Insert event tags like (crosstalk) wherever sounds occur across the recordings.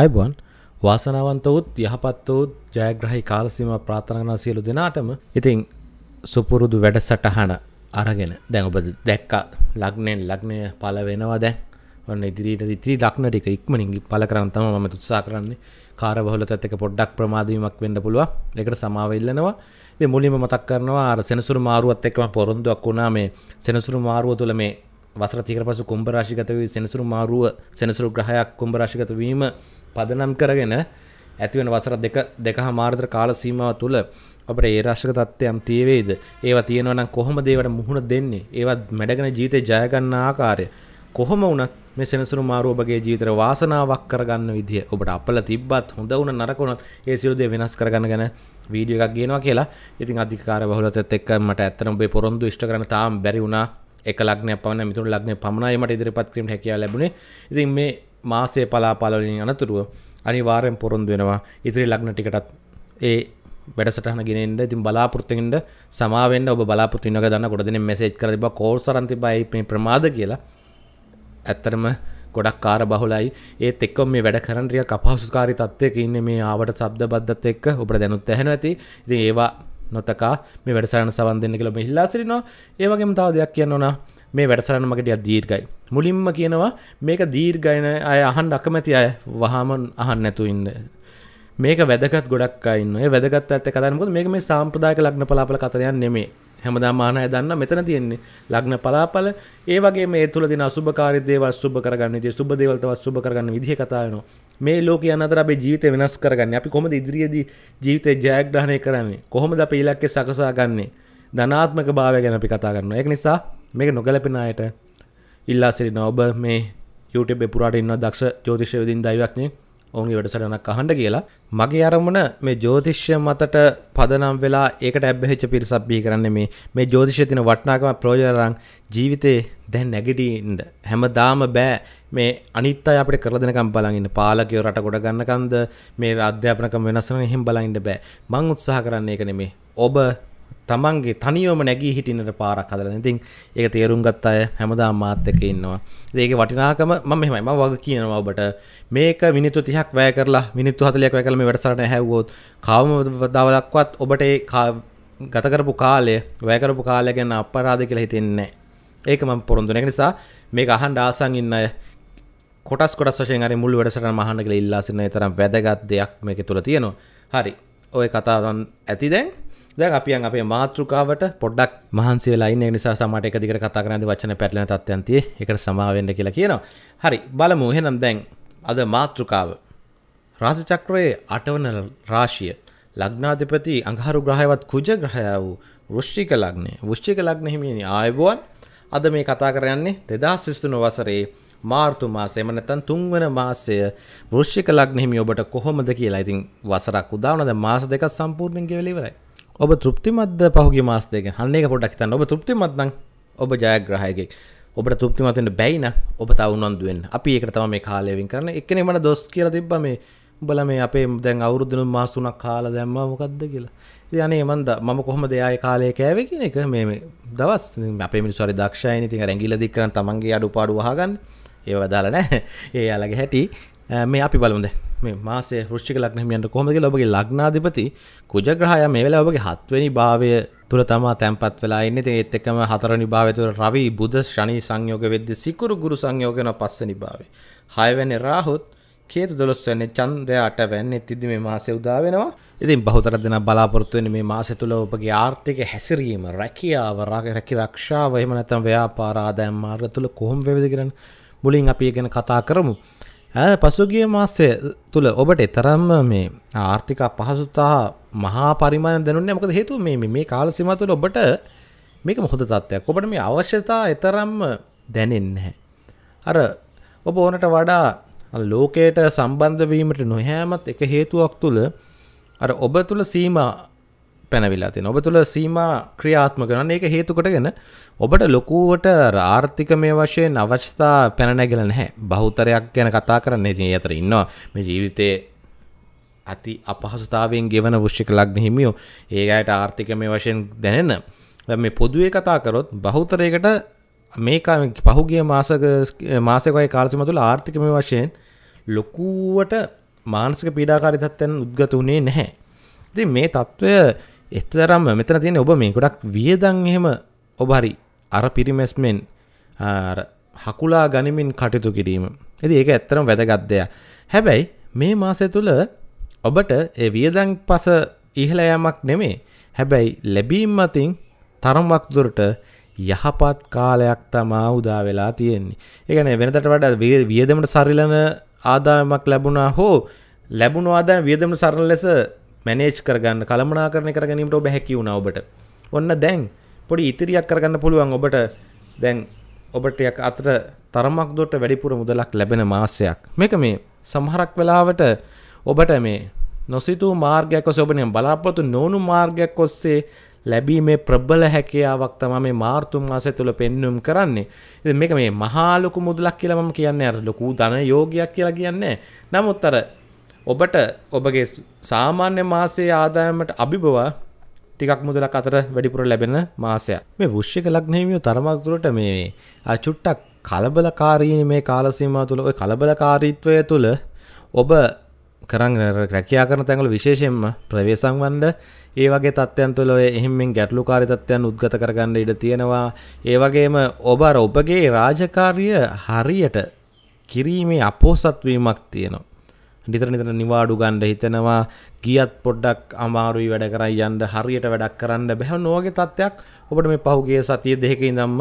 අයිබොන් වාසනාවන්තවත් යහපත්තවත් ජයග්‍රහහි කාලසීම ප්‍රාථනගන සියලු දෙනාටම ඉතිං සුපුරුදු වැඩ සටහන අරගෙන දැන් ඔබ දැක්ක ලක්නෙන් ලක්නය පල වෙනවා දැන් ඔන්න ඉදිරිට ඉතිරි ලක්න ටික ඉක්මනින් පල කරන්තම ම තුත්සා කරන්නේ කාර බහල තැක පොඩ්ඩක් ප්‍රමාදීමක් වෙන්න පුළුව එකට සමාවඉල්ලනවා මුලිම මතක් කරනවා අර සෙනසුරු මාරුවත් එක්ම පොරොන්දුවක් වුණා මේ සෙනසුරු මාරුව තුළ මේ වසර තිකර පසු කුම්භරාශිගත වී සෙනසුරු මාරුව සෙනසුරු ග්‍රහයක් කුම්භරාශිගත වීම පදනම් කරගෙන ඇතිවෙන වසර දෙක දෙක හමාර්තර කාල සීමාව තුළ අපට ඒ රශ්ක තත්ත්වයම් තියවේද ඒවා තියෙනවනම් කොහොම දේවට මුහුණ දෙන්නේ ඒවත් මැඩගෙන ජීතය ජයගන්න ආකාරය කොහොම වනත් මේ සෙනසුරු මාරුවබගේ ජීතර වාසනාවක් කරගන්න විදිහ ඔබට අපල තිබ්බත් හොඳ වුණ නරකුණත් ඒ සිරුදේ වෙනස් කරගන්න ගැන වීඩිය එකක් ගෙනවා කියලා ඉතින් අධිකාර බහලතත් එක්ක මට ඇත්තන ඔබේ පොරොන්දු ඉෂ්ට කරන තාම් බැරි වුණා එක ලක්නය පවන මිතුර ලක්නය පමණයි මට ඉදිරිපත් කිරීම හැකියා ලැබුණේ ඉතින් මේ මාසය පලාපාලලින් අනතුරුව අනිවාරයෙන් පොරොන්දු වෙනවා ඉතිරි ලග්න ටිකටත් ඒ වැඩසටහන ගෙනෙන්ට ඉතින් බලාපොරත්තුෙන්ට සමාවෙන් ඔබ බලාපොරත්තු ඉන්න දන්න ගොඩ දෙන මෙසේජ් කරතිබ කෝර්සරන්ති බයි මේ ප්‍රමාද කියලා ඇත්තරම ගොඩක් කාර බහුලයි ඒත් එක්කොම මේ වැඩ කරන්ටිය කපහසුකාරි තත්වයක ඉන්න මේ ආවට සබ්ද බද්ධත් එක්ක ඔබට දැනුත් ඇහැන ඇති ඉතින් ඒවා නොතකා මේ වැඩසරන සවන් දෙන්න කියලම හිල්ලා සිරිනවා ඒවගේම තාව දෙයක් කියන්න ඕනා මේ වැඩසරන මගටිය දීර්ගයි මුලින්ම කියනවා මේක දීර්ගයන අය අහන් අකමැති අය වහම අහන් නැතු ඉන්න මේක වැදකත් ගොඩක් අන්න වැදගත් ඇත කතනමුත් මේක මේ සාම්ප්‍රදායක ලග්න පලාපල කතරයන් නෙමේ හැමදාමාන ඇදන්න මෙතන තියෙන්නේ ලග්න පලාපල ඒ වගේ මේ තුළ දින සුභකාරි දේවල් සුබ කරගන්න ජේ සුබ දේවල්තවත් සුබ කරගන්න විදිහ කතායනවා මේ ලෝක අනතර අපේ ජීවිතය වෙනස් කරගන්න අපි කොමද ඉදිරියේදී ජීවිතය ජයග්‍රහණය කරන්නේ කොහොමද අපේ ඉලක්කේ සකසා ගන්නේ ධනාත්මක භාවය ගැන අපි කතා කරනවා ඒක නිසා මේක නොගැලපෙන අයට ඉල්ලා සිරින ඔබ මේ YouTube පුරාට ඉන්න දක්ෂ ජෝතිෂ විදින් දයිවක්නේ ඔවුන්ගේ වැඩසටනක් අහන්ඩ කියලා මගේ අරමුණ මේ ජෝතිෂ්‍ය මතට පදනම් වෙලා ඒකට ඇබ්බෙච්ච පිරිසබ්බී කරන්න මේ මේ ජෝතිෂය තින වටනාකම ප්‍රෝජරං ජීවිතේ දැන් නැගිටීන්ට හැමදාම බෑ මේ අනිත් අය අපිට කරලා දෙනකම් බලන් ඉන්න පාලකයෝ රට ගොඩ ගන්නකම්ද මේ අධ්‍යාපනකම වෙනස් වෙන හිම් බලන් ඉන්න බෑ මං උත්සාහ කරන්නේ ඒක නෙමෙයි ඔබ තමන්ගේ තනියෝම නැගී හිටිනට පාරක් හදලා ඉතින් ඒක තේරුම් ගත්ත අය හැමදාම මාත් එක්ක ඉන්නවා. ඒක වටිනාකම මම මෙහෙමයි මම වග කියනවා ඔබට මේක මිනිත්තු 30ක් වැය කරලා මිනිත්තු 40ක් වැය කරලා මේ වැඩසටහන ඇහැව්වොත් කවමදවදක්වත් ඔබට ඒ ගත කරපු කාලය වැය කරපු කාලය ගැන අපරාධ කියලා හිතෙන්නේ ඒක මම පොරොන්දු වෙන නිසා මේක අහන්න ආසන් ඉන්න අය කොටස් කොටස් වශයෙන් හරි මුළු වැඩසටහනම අහන්න කියලා ඉල්ලා සිටින තරම් වැදගත් දෙයක් මේකේ තුල තියෙනවා. හරි. ඔය කතාවන් ඇති දැන් දැන් අපියන් අපේ මාතෘකාවට පොඩ්ඩක් මහන්සි වෙලා ඉන්න නිසා සමහරට එක දිගට කතා කරන්නේ වචන පැටලෙන තත්ත්වයන් tie ඒකට සමාව වෙන්න කියලා කියනවා. හරි බලමු එහෙනම් දැන් අද මාතෘකාව රාශි චක්‍රයේ 8 වන රාශිය ලග්නාධිපති අඟහරු ග්‍රහයවත් කුජ ග්‍රහය වූ වෘශ්චික ලග්නය. වෘශ්චික ලග්න හිමියනි ආයුබෝවන්. අද මේ කතා කරන්නේ 2023 වසරේ මාර්තු මාසය එම නැත්නම් තුන්වන මාසය වෘශ්චික ලග්න හිමි ඔබට කොහොමද කියලා. ඉතින් වසරක් උදා වුණා දැන් මාස දෙකක් සම්පූර්ණයෙන් ගෙවිලා ඉවරයි. ඔබ තෘප්තිමත්ද පහුගේ මාස්තයක හන්නේ පොඩක් තන්න ඔබ තෘප්තිමත්න ඔබ ජයග්‍රහයකෙක් ඔබ තෘප්තිමතෙන් බැයින ඔබ තව උනන්දුවෙන් අපි එකට තම මේ කාලයවින් කරන එකන මට දොස් කියල තිබ මේ උබල මේ අපේ දැන් අවුරුදුන මාසුනක් කාල දැම්ම මොකක්ද කියලා යනේ මන්ද මම කොහොම දෙයාය කාලය කෑවකින එක මේ දවස් අපේ මිනිස්වරි දක්ෂයන තින් රැගිල දික්කරන තමන්ගේ අඩු පාඩු හගන්න ඒවදාලනෑ (laughs) ඒ අලගේ හැටි මේ අපි බලුන්දේ මේ මාසේ ෘෂ්ික ලක්න හිමියන්ට කොහොමද කියලා ඔබගේ ලග්නාධිපති කුජ ග්‍රහයා මේ වෙලාවේ ඔබගේ හත්වෙනි භාවය තුල තමා තැන්පත් වෙලා ඉන්නේ. ඉතින් ඒත් එක්කම හතරවෙනි භාවය තුල රවි බුධ ශනි සංයෝග වෙද්දී සිකුරු ගුරු සංයෝග වෙන පස්වෙනි භාවය. හයවෙනි රාහුත් කේතු 12 වෙනි චන්ද්‍රය 8 වෙනි ඉතින් මේ මාසේ උදා වෙනවා. ඉතින් බහුතර දෙනා බලාපොරොත්තු වෙන්නේ මේ මාසය තුල ඔබගේ ආර්ථික හැසිරීම, රැකියාව, රැකී ආරක්ෂාව, එහෙම නැත්නම් ව්‍යාපාර ආදායම් මාර්ග තුල කොහොම වේවිද කියලා මුලින් අපි ගැන කතා කරමු. පසුගිය මාස්සය තුළ ඔබට එතරම් මේ ආර්ථික අපහසුතා මහා පරිමාණ දැනුන්නේ මොකද හේතුව මේ මේ කාලසිම තුළ ඔබට මේක මොහොද තත්ත්වයක් ඔබට මේ අවශ්‍යතා එතරම් දැනෙන්නේ අර ඔබ ඕනට වඩා ලෝකයට සම්බන්ධවීමට නොහැමත් එක හේතුවක් තුළ අර ඔබ තුළ සීමා පැනවිලා තියෙන ඔබ තුළ සීම ක්‍රියාත්ම කරන ඒක හේතුකටගෙන ඔබට ලොකුවට ආර්ථික මේ වශයෙන් අවශ්‍යතා පැනනැගල නැහැ බහුතරයක් ගැන කතා කරන්න ඉතින් අතර ඉන්නවා මේ ජීවිතයේ ඇති අපහසුතාවෙන් ගෙවන වෘෂ්ික ලග්න හිමියෝ ඒකට ආර්ථික මේ වශයෙන් දැනෙන මේ පොදුවේ කතා කරොත් බහුතරයකට මේක පහුගිය මාසක මාසකයි කාලසිම තුළ ආර්ථික මේ වශයෙන් ලොකුවට මානසික පීඩාකාරී තත්ත්වයන් උද්ගත වුණේ නැහැ. ඉතින් මේ తত্ত্বය එතරම්ම මෙතන තියෙන ඔබ මේ ගොඩක් වියදන් එහෙම ඔබ හරි අර පිරිමැස්මෙන් හකුලා ගනිමින් කටයුතු කිරීම. ඇති ඒක ඇත්තරම් වැදගත්දය. හැබැයි මේ මාසය තුළ ඔබට ඒ වියදන් පස ඉහලයමක් නෙමේ හැබැයි ලැබීම් මතින් තරමක් දුරට යහපත් කාලයක් තමා උදා වෙලා තියෙන්නේ ඒකන වෙනතට වඩ වියදමට සරිලන ආදායමක් ලැබුණා හෝ ලැබුණු ආදාය වියදම සරල ලෙස මැනේජ් කරගන්න කළමනාකරණය කරගැනීමට ඔබ හැකි වුණා ඔබට ඔන්න දැන් පොඩි ඉතිරියක් කරගන්න පුළුවන් ඔබට දැන් ඔබට යක් අතර තරමක් දොට වැඩිපුර මුදලක් ලැබෙන මාසයක් මේක මේ සමහරක් වෙලාවට ඔබට මේ නොසිතූ මාර්ගයක් ඔස ඔබනම් බලාපොතු නොවුණු මාර්ගයක් ඔස්සේ ලැබීමේ ප්‍රබල හැකියාවක් තම මේ මාර්තුම් මාසය තුළ පෙන්නුම් කරන්නේ ඉතින් මේක මේ මහා ලොකු මුදලක් කියලා මම කියන්නේ අර ලොකු ධන යෝගයක් කියලා කියන්නේ නමුත් අර ඔබට ඔබගේ සාමාන්‍ය මාසේ ආදායමට අභිබව ටිකක් මුදලක් අතර වැඩිපුර ලැබෙන මාසයක්. මේ වෘශ්චික ලග්නහිමියෝ තරමක් දුරට මේ චුට්ටක් කලබලකාරීනි මේ කාල සීමාව තුළ ওই කලබලකාරීත්වය තුළ ඔබ කරන් රැකියා කරන තැන්වල විශේෂයෙන්ම ප්‍රවේශම් වන්ද ඒ වගේ තත්ත්වයන් තුළ ඔය එහෙම්මෙන් ගැටලුකාරී තත්ත්වයන් උද්ගත කරගන්න ඉඩ තියෙනවා. ඒ වගේම ඔබ අර ඔබගේ රාජකාරිය හරියට කිරීමේ අපෝසත් වීමක් තියෙනවා. නිතර නිතර නිවාඩු ගණ්ඩ හිතෙනවා ගියත් පොඩ්ඩක් අමාරුයි වැඩ කරයි යන්ඩ හරියට වැඩක් කරන්න බැහ නෝගේ තත්ත්වයක් ඔබට මේ පහුගේ සතිය දෙක ඉදම්ම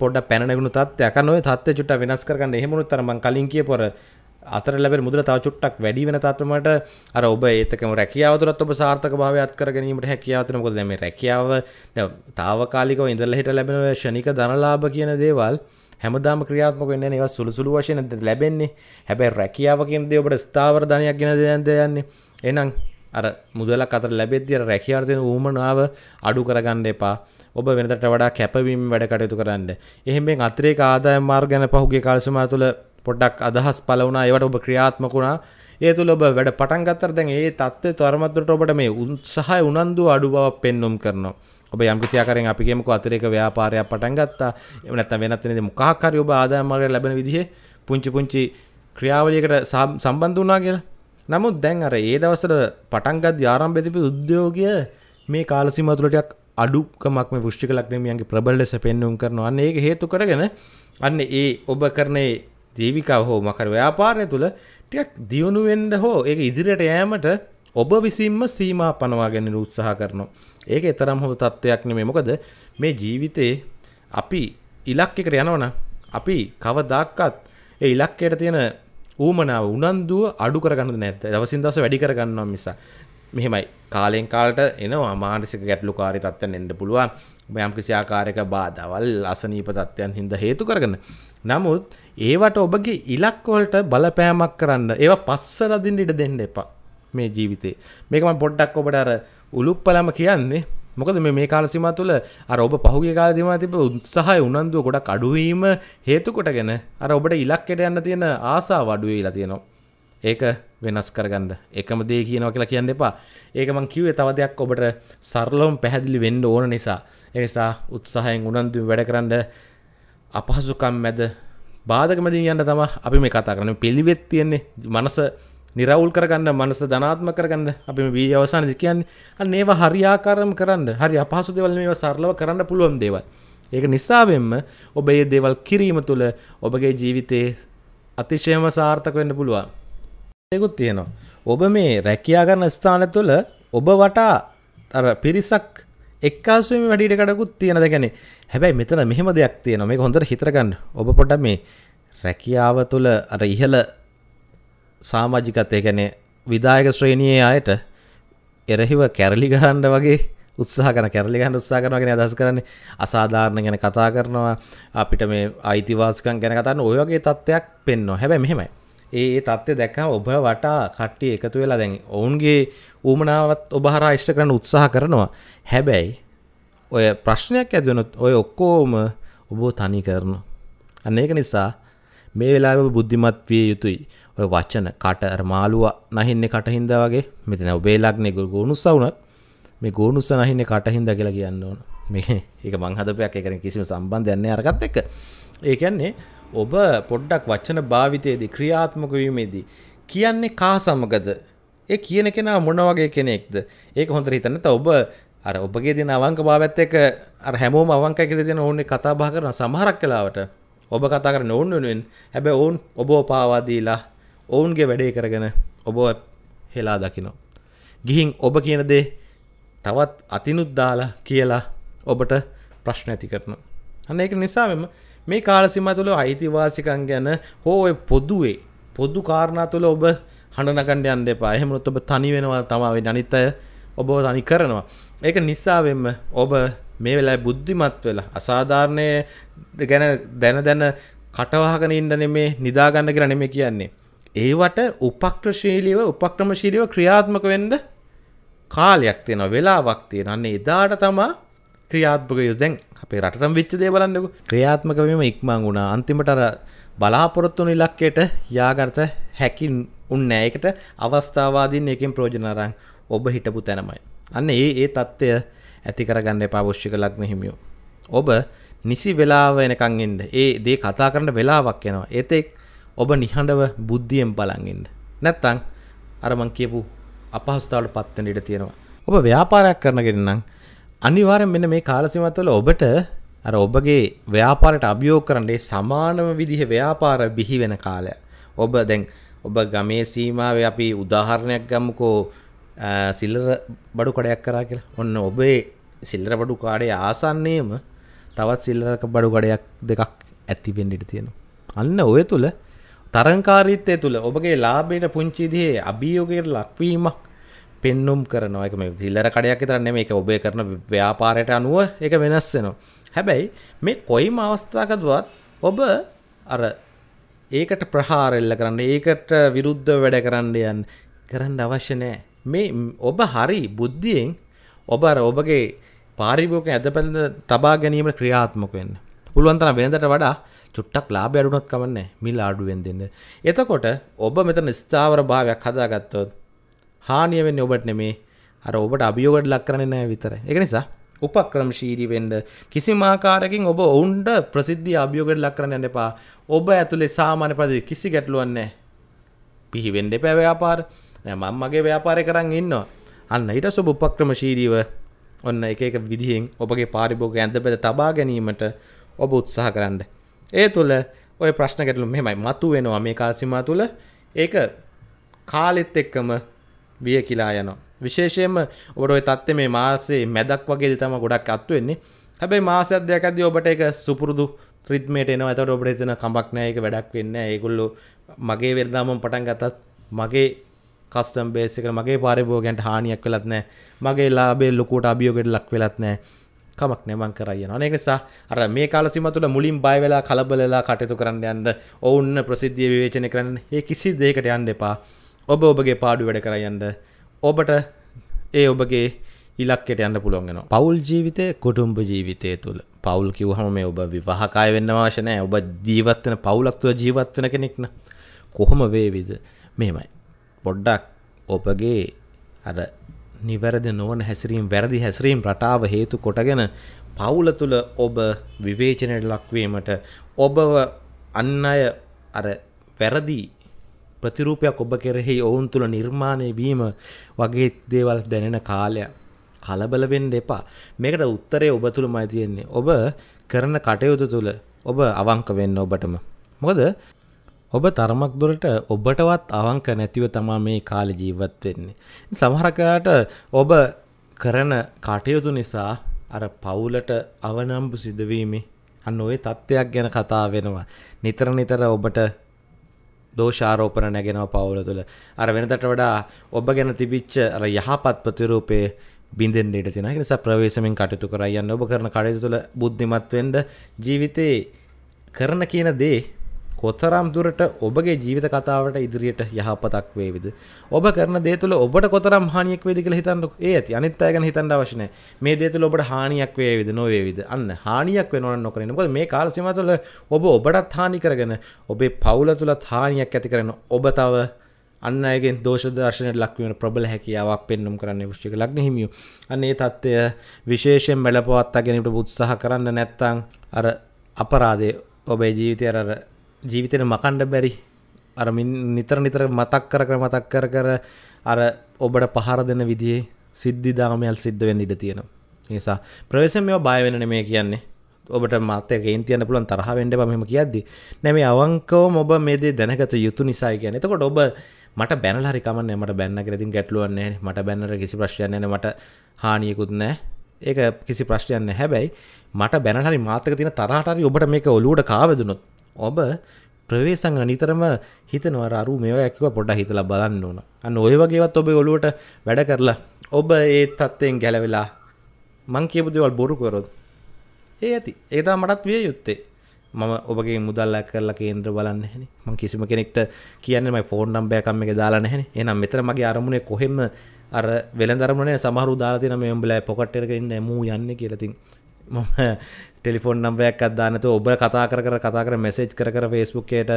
පොඩ පැනගුණු තත්යක් නොය තත්ව චුට්ට වෙනස් කරන්න එහෙමුණු තරම කලින් කිය පොර අතර ලැබෙන මුදල තව චුට්ටක් වැඩි වෙන තත්ත්වමට අර ඔබ ඒතකම රැකියාව තුලත් ඔබ සාර්ථක භාවය අත් කර ගැනීමට හැකියාව තියෙන මොකද දැන් මේ රැකියාව දැන් తాවකාලිකව ඉඳලා හිට ලැබෙන ෂණික ධනලාභ කියන දේවල් හැමදාම ක්‍රියාත්මක වෙන්නේ නැහැ. ඒවා සුළු සුළු වශයෙන් ලැබෙන්නේ. හැබැයි රැකියාව කියන දේ ඔබට ස්ථාවර ධනයක් ගෙන දෙන්නේ. එහෙනම් අර මුදලක් අතර ලැබෙද්දී අර රැකියාවට දෙන ඌමනාව අඩු කරගන්න එපා. ඔබ වෙනදට වඩා කැපවීම වැඩ කටයුතු කරන්න. එහෙමෙන් අතිරේක ආදායම් මාර්ග ගැන පහුගිය කාල සමාය තුළ පොඩ්ඩක් අදහස් පළ වුණා. ඒවට ඔබ ක්‍රියාත්මක වුණා. ඒ තුළ ඔබ වැඩ පටන් ගත්තට දැන් ඒ தත්ත්වය තරමද්දට ඔබට මේ උත්සාහය උනන්දු අඩු බව පෙන්වුම් කරනවා. ඔබ යම්කිසියාකරෙන් අපි කියමුකෝ අතිරේක ව්‍යාපාරයක් පටන් ගත්තා එහෙම නැත්නම් වෙනත් වෙනදී මොකක් හරි ඔබ ආදායම් මාර්ගය ලැබෙන විදිහේ පුංචි පුංචි ක්‍රියාවලියකට සම්බන්ධ වුණා කියලා. නමුත් දැන් අර ඒ දවස්වල පටන් ගත් ආරම්භය තිබි උද්‍යෝගය මේ කාල සීමාව තුළ ටිකක් අඩුකමක් මේ වෘෂ්ටික ලග්නමියන්ගේ ප්‍රබල ලෙස පෙන්වුම් කරනවා. අන්න ඒක හේතු කරගෙන අන්න ඒ ඔබ කරන ජීවිකාව හෝ මකර ව්‍යාපාරය තුළ ටිකක් දියුණු වෙන්න හෝ ඒක ඉදිරියට යෑමට ඔබ විසින්ම සීමා පනවා ගැනීම උත්සාහ කරනවා. ඒක එතරම් හොඳ තත්ත්වයක් නෙමෙයි. මොකද මේ ජීවිතේ අපි ඉලක්කයකට යනවනම් අපි කවදාකවත් ඒ ඉලක්කයට තියෙන ඌමනාව උනන්දුව අඩු කරගන්නද නැද්ද? දවසින් දවස වැඩි කරගන්නවා මිස. මෙහෙමයි කාලෙන් කාලට එනවා මානසික ගැටලුකාරී තත්ත්වයන් එන්න පුළුවන්. යම් කිසි ආකාරයක බාධාවල් අසනීප තත්ත්වයන් හින්දා හේතු කරගෙන. නමුත් ඒවට ඔබගේ ඉලක්ක වලට බලපෑමක් කරන්න. ඒවා පස්සට අදින්න ඉඩ දෙන්න එපා. මේ ජීවිතේ. මේක මම පොඩ්ඩක් ඔබට අර උලුප්පලම කියන්නේ මොකද මේ කාලසිම තුළ අර ඔබ පහුගේ කාලදිම තිබ උත්සාහය උනන්දුව ගොඩක් අඩුවීම හේතුකොටගෙන අර ඔබට ඉලක්කෙට යන්න තියෙන ආසා වඩුවේලා තියෙනවා. ඒක වෙනස් කරගන්න එකම දේ කියනවා කියලා කියන්න එපා ඒක මං කිව්වේ තව දෙයක් ඔබට සරලවම පැහැදිලි වෙන්න ඕන නිසා ඒ නිසා උත්සාහයෙන් උනන්දුවෙන් වැඩ කරන්න අපහසුකම් මැද බාධක මැදින් යන්න තමයි අපි මේ කතා කරන්නේ පිළිවෙත් තියෙන්නේ මනස නිරවුල් කරගන්න මනස ධනාත්ම කරගන්න අපි වී අවසානද කියන්නේ අන්න ඒවා හරියාකාරම් කරන්න හරි අපහසු දෙවල් මේවා සරලව කරන්න පුළුවන් දේවල්. ඒක නිසාවෙන්ම ඔබ ඒ දේවල් කිරීම තුළ ඔබගේ ජීවිතයේ අතිශයම සාර්ථක වෙන්න පුළුවන්. ඒකුත් තියෙනවා. ඔබ මේ රැකියා කරන ස්ථාන තුළ ඔබ වටා අර පිරිසක් එක්කාසුවම වැඩිටකඩකුත් තියෙන දැකැනේ හැබැයි මෙතන මෙහෙම දෙයක් තියෙන මේ හොඳට හිතරගන්න ඔබ පොට මේ රැකියාව තුළ අර ඉහළ සාමාජිකත් ඒකැනේ විදායක ශ්‍රේණයේ අයට එරහිව කැරලි ගහන්ඩ වගේ උත්සාහ කන කැරලි ගන්න උත්සා කරනගෙන අදස් කරන්නේ අසාධාරණ ගැන කතා කරනවා අපිට මේ අයිතිවාසිකන් ගැන කතන්න ඔයගේ තත්ත්වයක් පෙන්නවා හැබැ මෙහෙමයි ඒ තත්ත්ය දැක්කම ඔබ වටා කට්ටිය එකතු වෙලා දැන් ඔවුන්ගේ ඌමනාවත් ඔබහර ෂ්ට කරන්න උත්සාහ කරනවා හැබැයි ඔය ප්‍රශ්නයක් ඇදනොත් ඔය ඔක්කෝම ඔබෝ තනි කරනු අන්න ඒක නිසා මේ වෙලා බුද්ධිමත් විය යුතුයි ඔය වචන කට අර මාළුව නහින්නේ කටහින්දා වගේ මෙතන ඔබේ ලග්නේ ගෝනුස්සා වුණත් මේ ගෝනුස්ස නහින්නේ කටහින්දා කියලා කියන්න ඕන. මේ (laughs) ඒක මං හදපයක් ඒකෙන් කිසිම සම්බන්ධයක් නැහැ අරකට එක්ක. ඒ කියන්නේ ඔබ පොඩ්ඩක් වචන භාවිතයේදී ක්‍රියාත්මක වීමේදී කියන්නේ කා සමගද? ඒ කියන කෙනා මොන වගේ කෙනෙක්ද? ඒක හොඳට හිතන්න. ඔබ අර ඔබගේ දෙන අවංක භාවයත් එක්ක අර හැමෝම අවංකයි කියලා දෙන ඕන්නේ කතා බහ කරන සමහරක් වෙලාවට ඔබ කතා කරන ඕන් වෙනුවෙන් හැබැයි ඕන් ඔබව පාවා දීලා ඔවුන්ගේ වැඩේ කරගෙන ඔබ හෙලා දකිනෝ. ගිහින් ඔබ කියන දේ තවත් අතිනුත් දාලා කියලා ඔබට ප්‍රශ්න ඇති කරන. අන්න ඒක නිසා මෙම මේ කාලසිම තුළ අයිතිවාසිකන් ගැන හෝ පොදුවේ පොදු කාරණා තුළ ඔබ හඬනකණ්ඩ යන්න එපා එහෙමනොත් ඔබ තනි වෙනවා තමාවේ අනිත් අය ඔබ තනි කරනවා ඒක නිසාවෙන්ම ඔබ මේ වෙලාවේ බුද්ධිමත් වෙලා අසාධාරණයේ ගැන දැන දැන කටවහගෙන ඉන්න නෙමේ නිදා ගන්න කියලා නෙමේ කියන්නේ ඒවට උපක්‍රශීලීව උපක්‍රමශීලීව ක්‍රියාත්මක වෙන්න කාලයක් තියෙනවා වෙලාවක් තියෙනවා. අන්න එදාට තමා ක්‍රියාත්මක වෙන්නේ. දැන් අපේ රටටම වෙච්ච දේ බලන්නකෝ. ක්‍රියාත්මක වීම ඉක්මන් වුණා. අන්තිමට අර බලාපොරොත්තු වුණු ඉලක්කයට යාගරත හැකි උන්නේ ඒකට අවස්ථාවාදීන් එකෙන් ප්‍රයෝජන අරන් ඔබ හිටපු තැනමයි. අන්න ඒ ඒ தත්ත්වය ඇති කරගන්න එපා වෘශ්චික ලග්න හිමියෝ. ඔබ නිසි වෙලාව එනකන් ඉන්න. ඒ දේ කතා කරන්න වෙලාවක් යනවා. ඒත් ඔබ නිහඬව බුද්ධියෙන් බලන්ඉන්න. නැත්තං අරමං කියපු අපහස්ථාවට පත්වන ඉඩ තියෙනවා. ඔබ ව්‍යාපාරයක් කරනගෙනන්නම් අනිවාරෙන් මෙන මේ කාලසිමත්වල ඔබට අර ඔබගේ ව්‍යාපාරට අභියෝ කරන්නේ සමානම විදිහ ව්‍යාපාර බිහි වෙන කාලය. ඔබ දැන් ඔබ ගමේ සීමාව අපි උදාහරණයක් ගම්මකෝ සිල්ලර බඩු කඩයක් කරා කියලා ඔන්න ඔබේ සිල්ලර බඩු කාඩේ ආසන්නේම තවත් සිල්ලරක බඩු ගඩයක් දෙකක් ඇතිවෙන්ඩිට තියෙනවා. අන්න ඔය තුළ තරංකාරීත්තය තුළ ඔබගේ ලාබයට පුංචිදිහේ අභියෝගයට ලක්වීමක් පෙන්නුම් කරනවා එක මේ දිල්ලර කඩයක් තරන්නේ මේ එක ඔබේ කරන ව්‍යාපාරයට අනුව එක වෙනස් වෙනවා හැබැයි මේ කොයිම අවස්ථාකදවත් ඔබ අර ඒකට ප්‍රහාරෙල්ල කරන්න ඒකට විරුද්ධ වැඩ කරන්න යන් කරන්න අවශ්‍ය නෑ මේ ඔබ හරි බුද්ධියෙන් ඔබ අර ඔබගේ පාරිභෝගික ඇදපැඳ තබා ගැනීම ක්‍රියාත්මක වෙන්න. පුළුවන් තරම් වෙනදට වඩා චුට්ටක් ලාබ අඩුනොත් කමන්න මිල් ආඩුවෙන් දෙන්න. එතකොට ඔබ මෙතන ස්ථාවර භාවයක් හදාගත්තොත් හානියවෙන් ඔබට නෙමේ අර ඔබට අභියෝගට ලක් කරන්නේ නෑ විතර එක නිසා උපක්‍රමශීරී වෙන්න කිසිම ආකාරකින් ඔබ ඔවුන්ට ප්‍රසිද්ධිය අභියෝගයට ලක් කරන්න යන්න එපා. ඔබ ඇතුලේ සාමාන්‍ය පරිදි කිසි ගැටලුවක් නැහැ. පිහිවෙන්න එපා ව්‍යාපාර. මම මගේ ව්‍යාපාරය කරන් ඉන්නවා. අන්න ඊට සුබ උපක්‍රමශීරීව ඔන්න එක එක විදිහෙන් ඔබගේ පාරිභෝගික ඇඳපෙත තබා ගැනීමට ඔබ උත්සාහ කරන්න. ඒ තුළ ඔය ප්‍රශ්න ගැටලු මෙමයි මතු වෙනවා මේ කාසිමා තුළ ඒක කාලෙත් එක්කම විය කියලා යනවා විශේෂයෙන්ම ඔබට ඔය තත්ත්වය මේ මාසේ මැදක් වගේ තම ගොඩක් අත්තු වෙන්නේ හැබැයි මාසයක් දෙකක් අද්දී ඔබට ඒක සුපුරුදු රිද්මේට එනවා එතකොට ඔබට එතන කමක් නැහැ ඒක වැඩක් වෙන්නේ නැහැ ඒගොල්ලෝ මගේ වෙලාවම පටන් ගත්තත් මගේ කස්ටම් බේස් එකට මගේ පරිභෝගයන්ට හානියක් වෙලත් නැහැ මගේ ලාභේ ලොකුවට අභියෝගයට ලක් වෙලත් නැහැ කමක් නැමං කරයනවා ඒක නිසා අර මේ කාලසිම තුළ මුලින් බය වෙලා කලබලලා කටයුතු කරන්න යන්න ඔවුන් ප්‍රසිද්ධිය විවේචනය කරන්න ඒ කිසි දෙයකට යන්න එපා ඔබ ඔබගේ පාඩු වැඩ කරයන්න ඔබට ඒ ඔබගේ ඉලක්කට යන්න පුළුවන්ගෙන පවුල් ජීවිතය කුටුම්ඹ ජීවිතය තුළ පවුල් කිව්හම මේ ඔබ විවාහකාය වෙන්න වාශනය ඔබ ජීවත්වන පවුලක්තුව ජීවත්වන කෙනෙක්න කොහොම වේවිද මෙමයි පොඩ්ඩක් ඔබගේ අර නිවැරදි නොවන හැසිරීම් වැරදි හැසිරීම් රටාව හේතු කොටගෙන පවුල තුළ ඔබ විවේචනයට ලක්වීමට ඔබව අන්න අය අර වැරදි ප්‍රතිරූපයක් ඔබ කෙරෙහි ඔවුන් තුළ නිර්මාණය වීම වගේ දේවල් දැනෙන කාලයක් කලබලවෙන්න එපා මේකට උත්තරේ ඔබ තුළ මයි තියෙන්නේ ඔබ කරන කටයුතු තුළ ඔබ අවංක වෙන්න ඔබටම මොකද ඔබ තරමක් දුරට ඔබටවත් අවංක නැතිව තමා මේ කාලි ජීවත් වෙන්නේ. සමහරකයාට ඔබ කරන කටයුතු නිසා අර පවුලට අවනම්බු සිදුවීමේ අන්න ඔය තත්ත්වයක් ගැන කතා වෙනවා. නිතර නිතර ඔබට දෝෂාරෝපණ නැගෙනව පවුල තුළ. අර වෙනතට වඩා ඔබ ගැන තිබිච්ච අර යහපත් ප්‍රතිරූපේ බිඳෙන්න්නේට තින නිසා ප්‍රවේශමෙන් කටයුතු කරයන්න ඔබ කරන කටයුතු තුළ බුද්ධිමත්වෙන්ඩ ජීවිතයේ කරන කියන දේ කොතරම් දුරට ඔබගේ ජීවිත කතාවට ඉදිරියට යහපතක් වේවිද ඔබ කරන දේ තුළ ඔබට කොතරම් හානියක් වේද කියලා හිතන්නකො ඒ ඇති අනිත් අය ගැන හිතන්න අවශ්‍ය නැහැ මේ දේ තුළ ඔබට හානියක් වේවිද නොවේවිද අන්න හානියක් වෙනව නම් නොකරන්න මොකද මේ කාල සීමාව තුළ ඔබ ඔබටත් හානි කරගෙන ඔබේ පවුල තුලත් හානියක් ඇති කරන ඔබ තව අන්න අයගේ දෝෂ දර්ශනයට ලක්වීම ප්‍රබල හැකියාවක් පෙන්නුම් කරන්න වෘෂ්ටික ලග්න හිමියෝ. අන්න ඒ தත්ත්වය විශේෂයෙන් මෙලපවත්තා ගැනීමට උත්සාහ කරන්න නැත්නම් අර අපරාධය ඔබේ ජීවිතය අර ජීවිතෙන මකණ්ඩ බැරි අරමින් නිතර නිතර මතක් කර කර මතක් කර කර අර ඔබට පහර දෙන විදිේ සිද්ධි දාමයල් සිද්ධවෙන් ඉඩ තියෙන නිසා ප්‍රවේශ මෙෝ බයවෙන මේ කියන්නේ ඔබට මතක ඉන්තියන්න පුළන් තරහ වෙන්ඩ පමම කියද්දි නැම අවංකෝ ඔබ මේදේ දැනගත යුතු නිසායි කියන එතකොට ඔබ මට බැනල හරිකමන්න මට බැන්න කරතින් ගැටලුවන්නේ මට බැන්නර කිසි ප්‍රශ්යන මට හානියකුත් නෑ ඒක කිසි ප්‍රශ්යන්න හැබැයි මට බැනහරි මාතක තින තරහටරි ඔබට මේක ඔලුවට කාවදුනොත් ඔබ ප්‍රවේසංග නිතරම හිතනවර අරු මේවා ඇකිව පොඩ හිතලා බලන්න ඕන අන්න ඔය වගේවත් ඔබ ඔලුවට වැඩ කරලා ඔබ ඒ තත්ත්වයෙන් ගැලවෙලා මං කියපු දේවල් බොරු කරොත් ඒ ඇති ඒදා මටත් විය යුත්තේ මම ඔබගේ මුදල්ලා කරලා කේන්ද්‍ර බලන්න හැනි මං කිසිම කෙනෙක්ට කියන්නේ මයි ෆෝන් නම්බයකම් එක දාලා නැහැ එහෙනම් මෙතන මගේ අරමුණේ කොහෙම අර වෙළඳරමුණේ සමහරු දාලා තියෙන මේ උඹලා පොකට් එකේ ඉන්න මූ යන්නේ කියලා තින් මම ටෙලිෆොන් නම්බයක් අදදානතු ඔබ කතා කර කතා කර මෙසේජ් කර ෆේස්බුක්කයට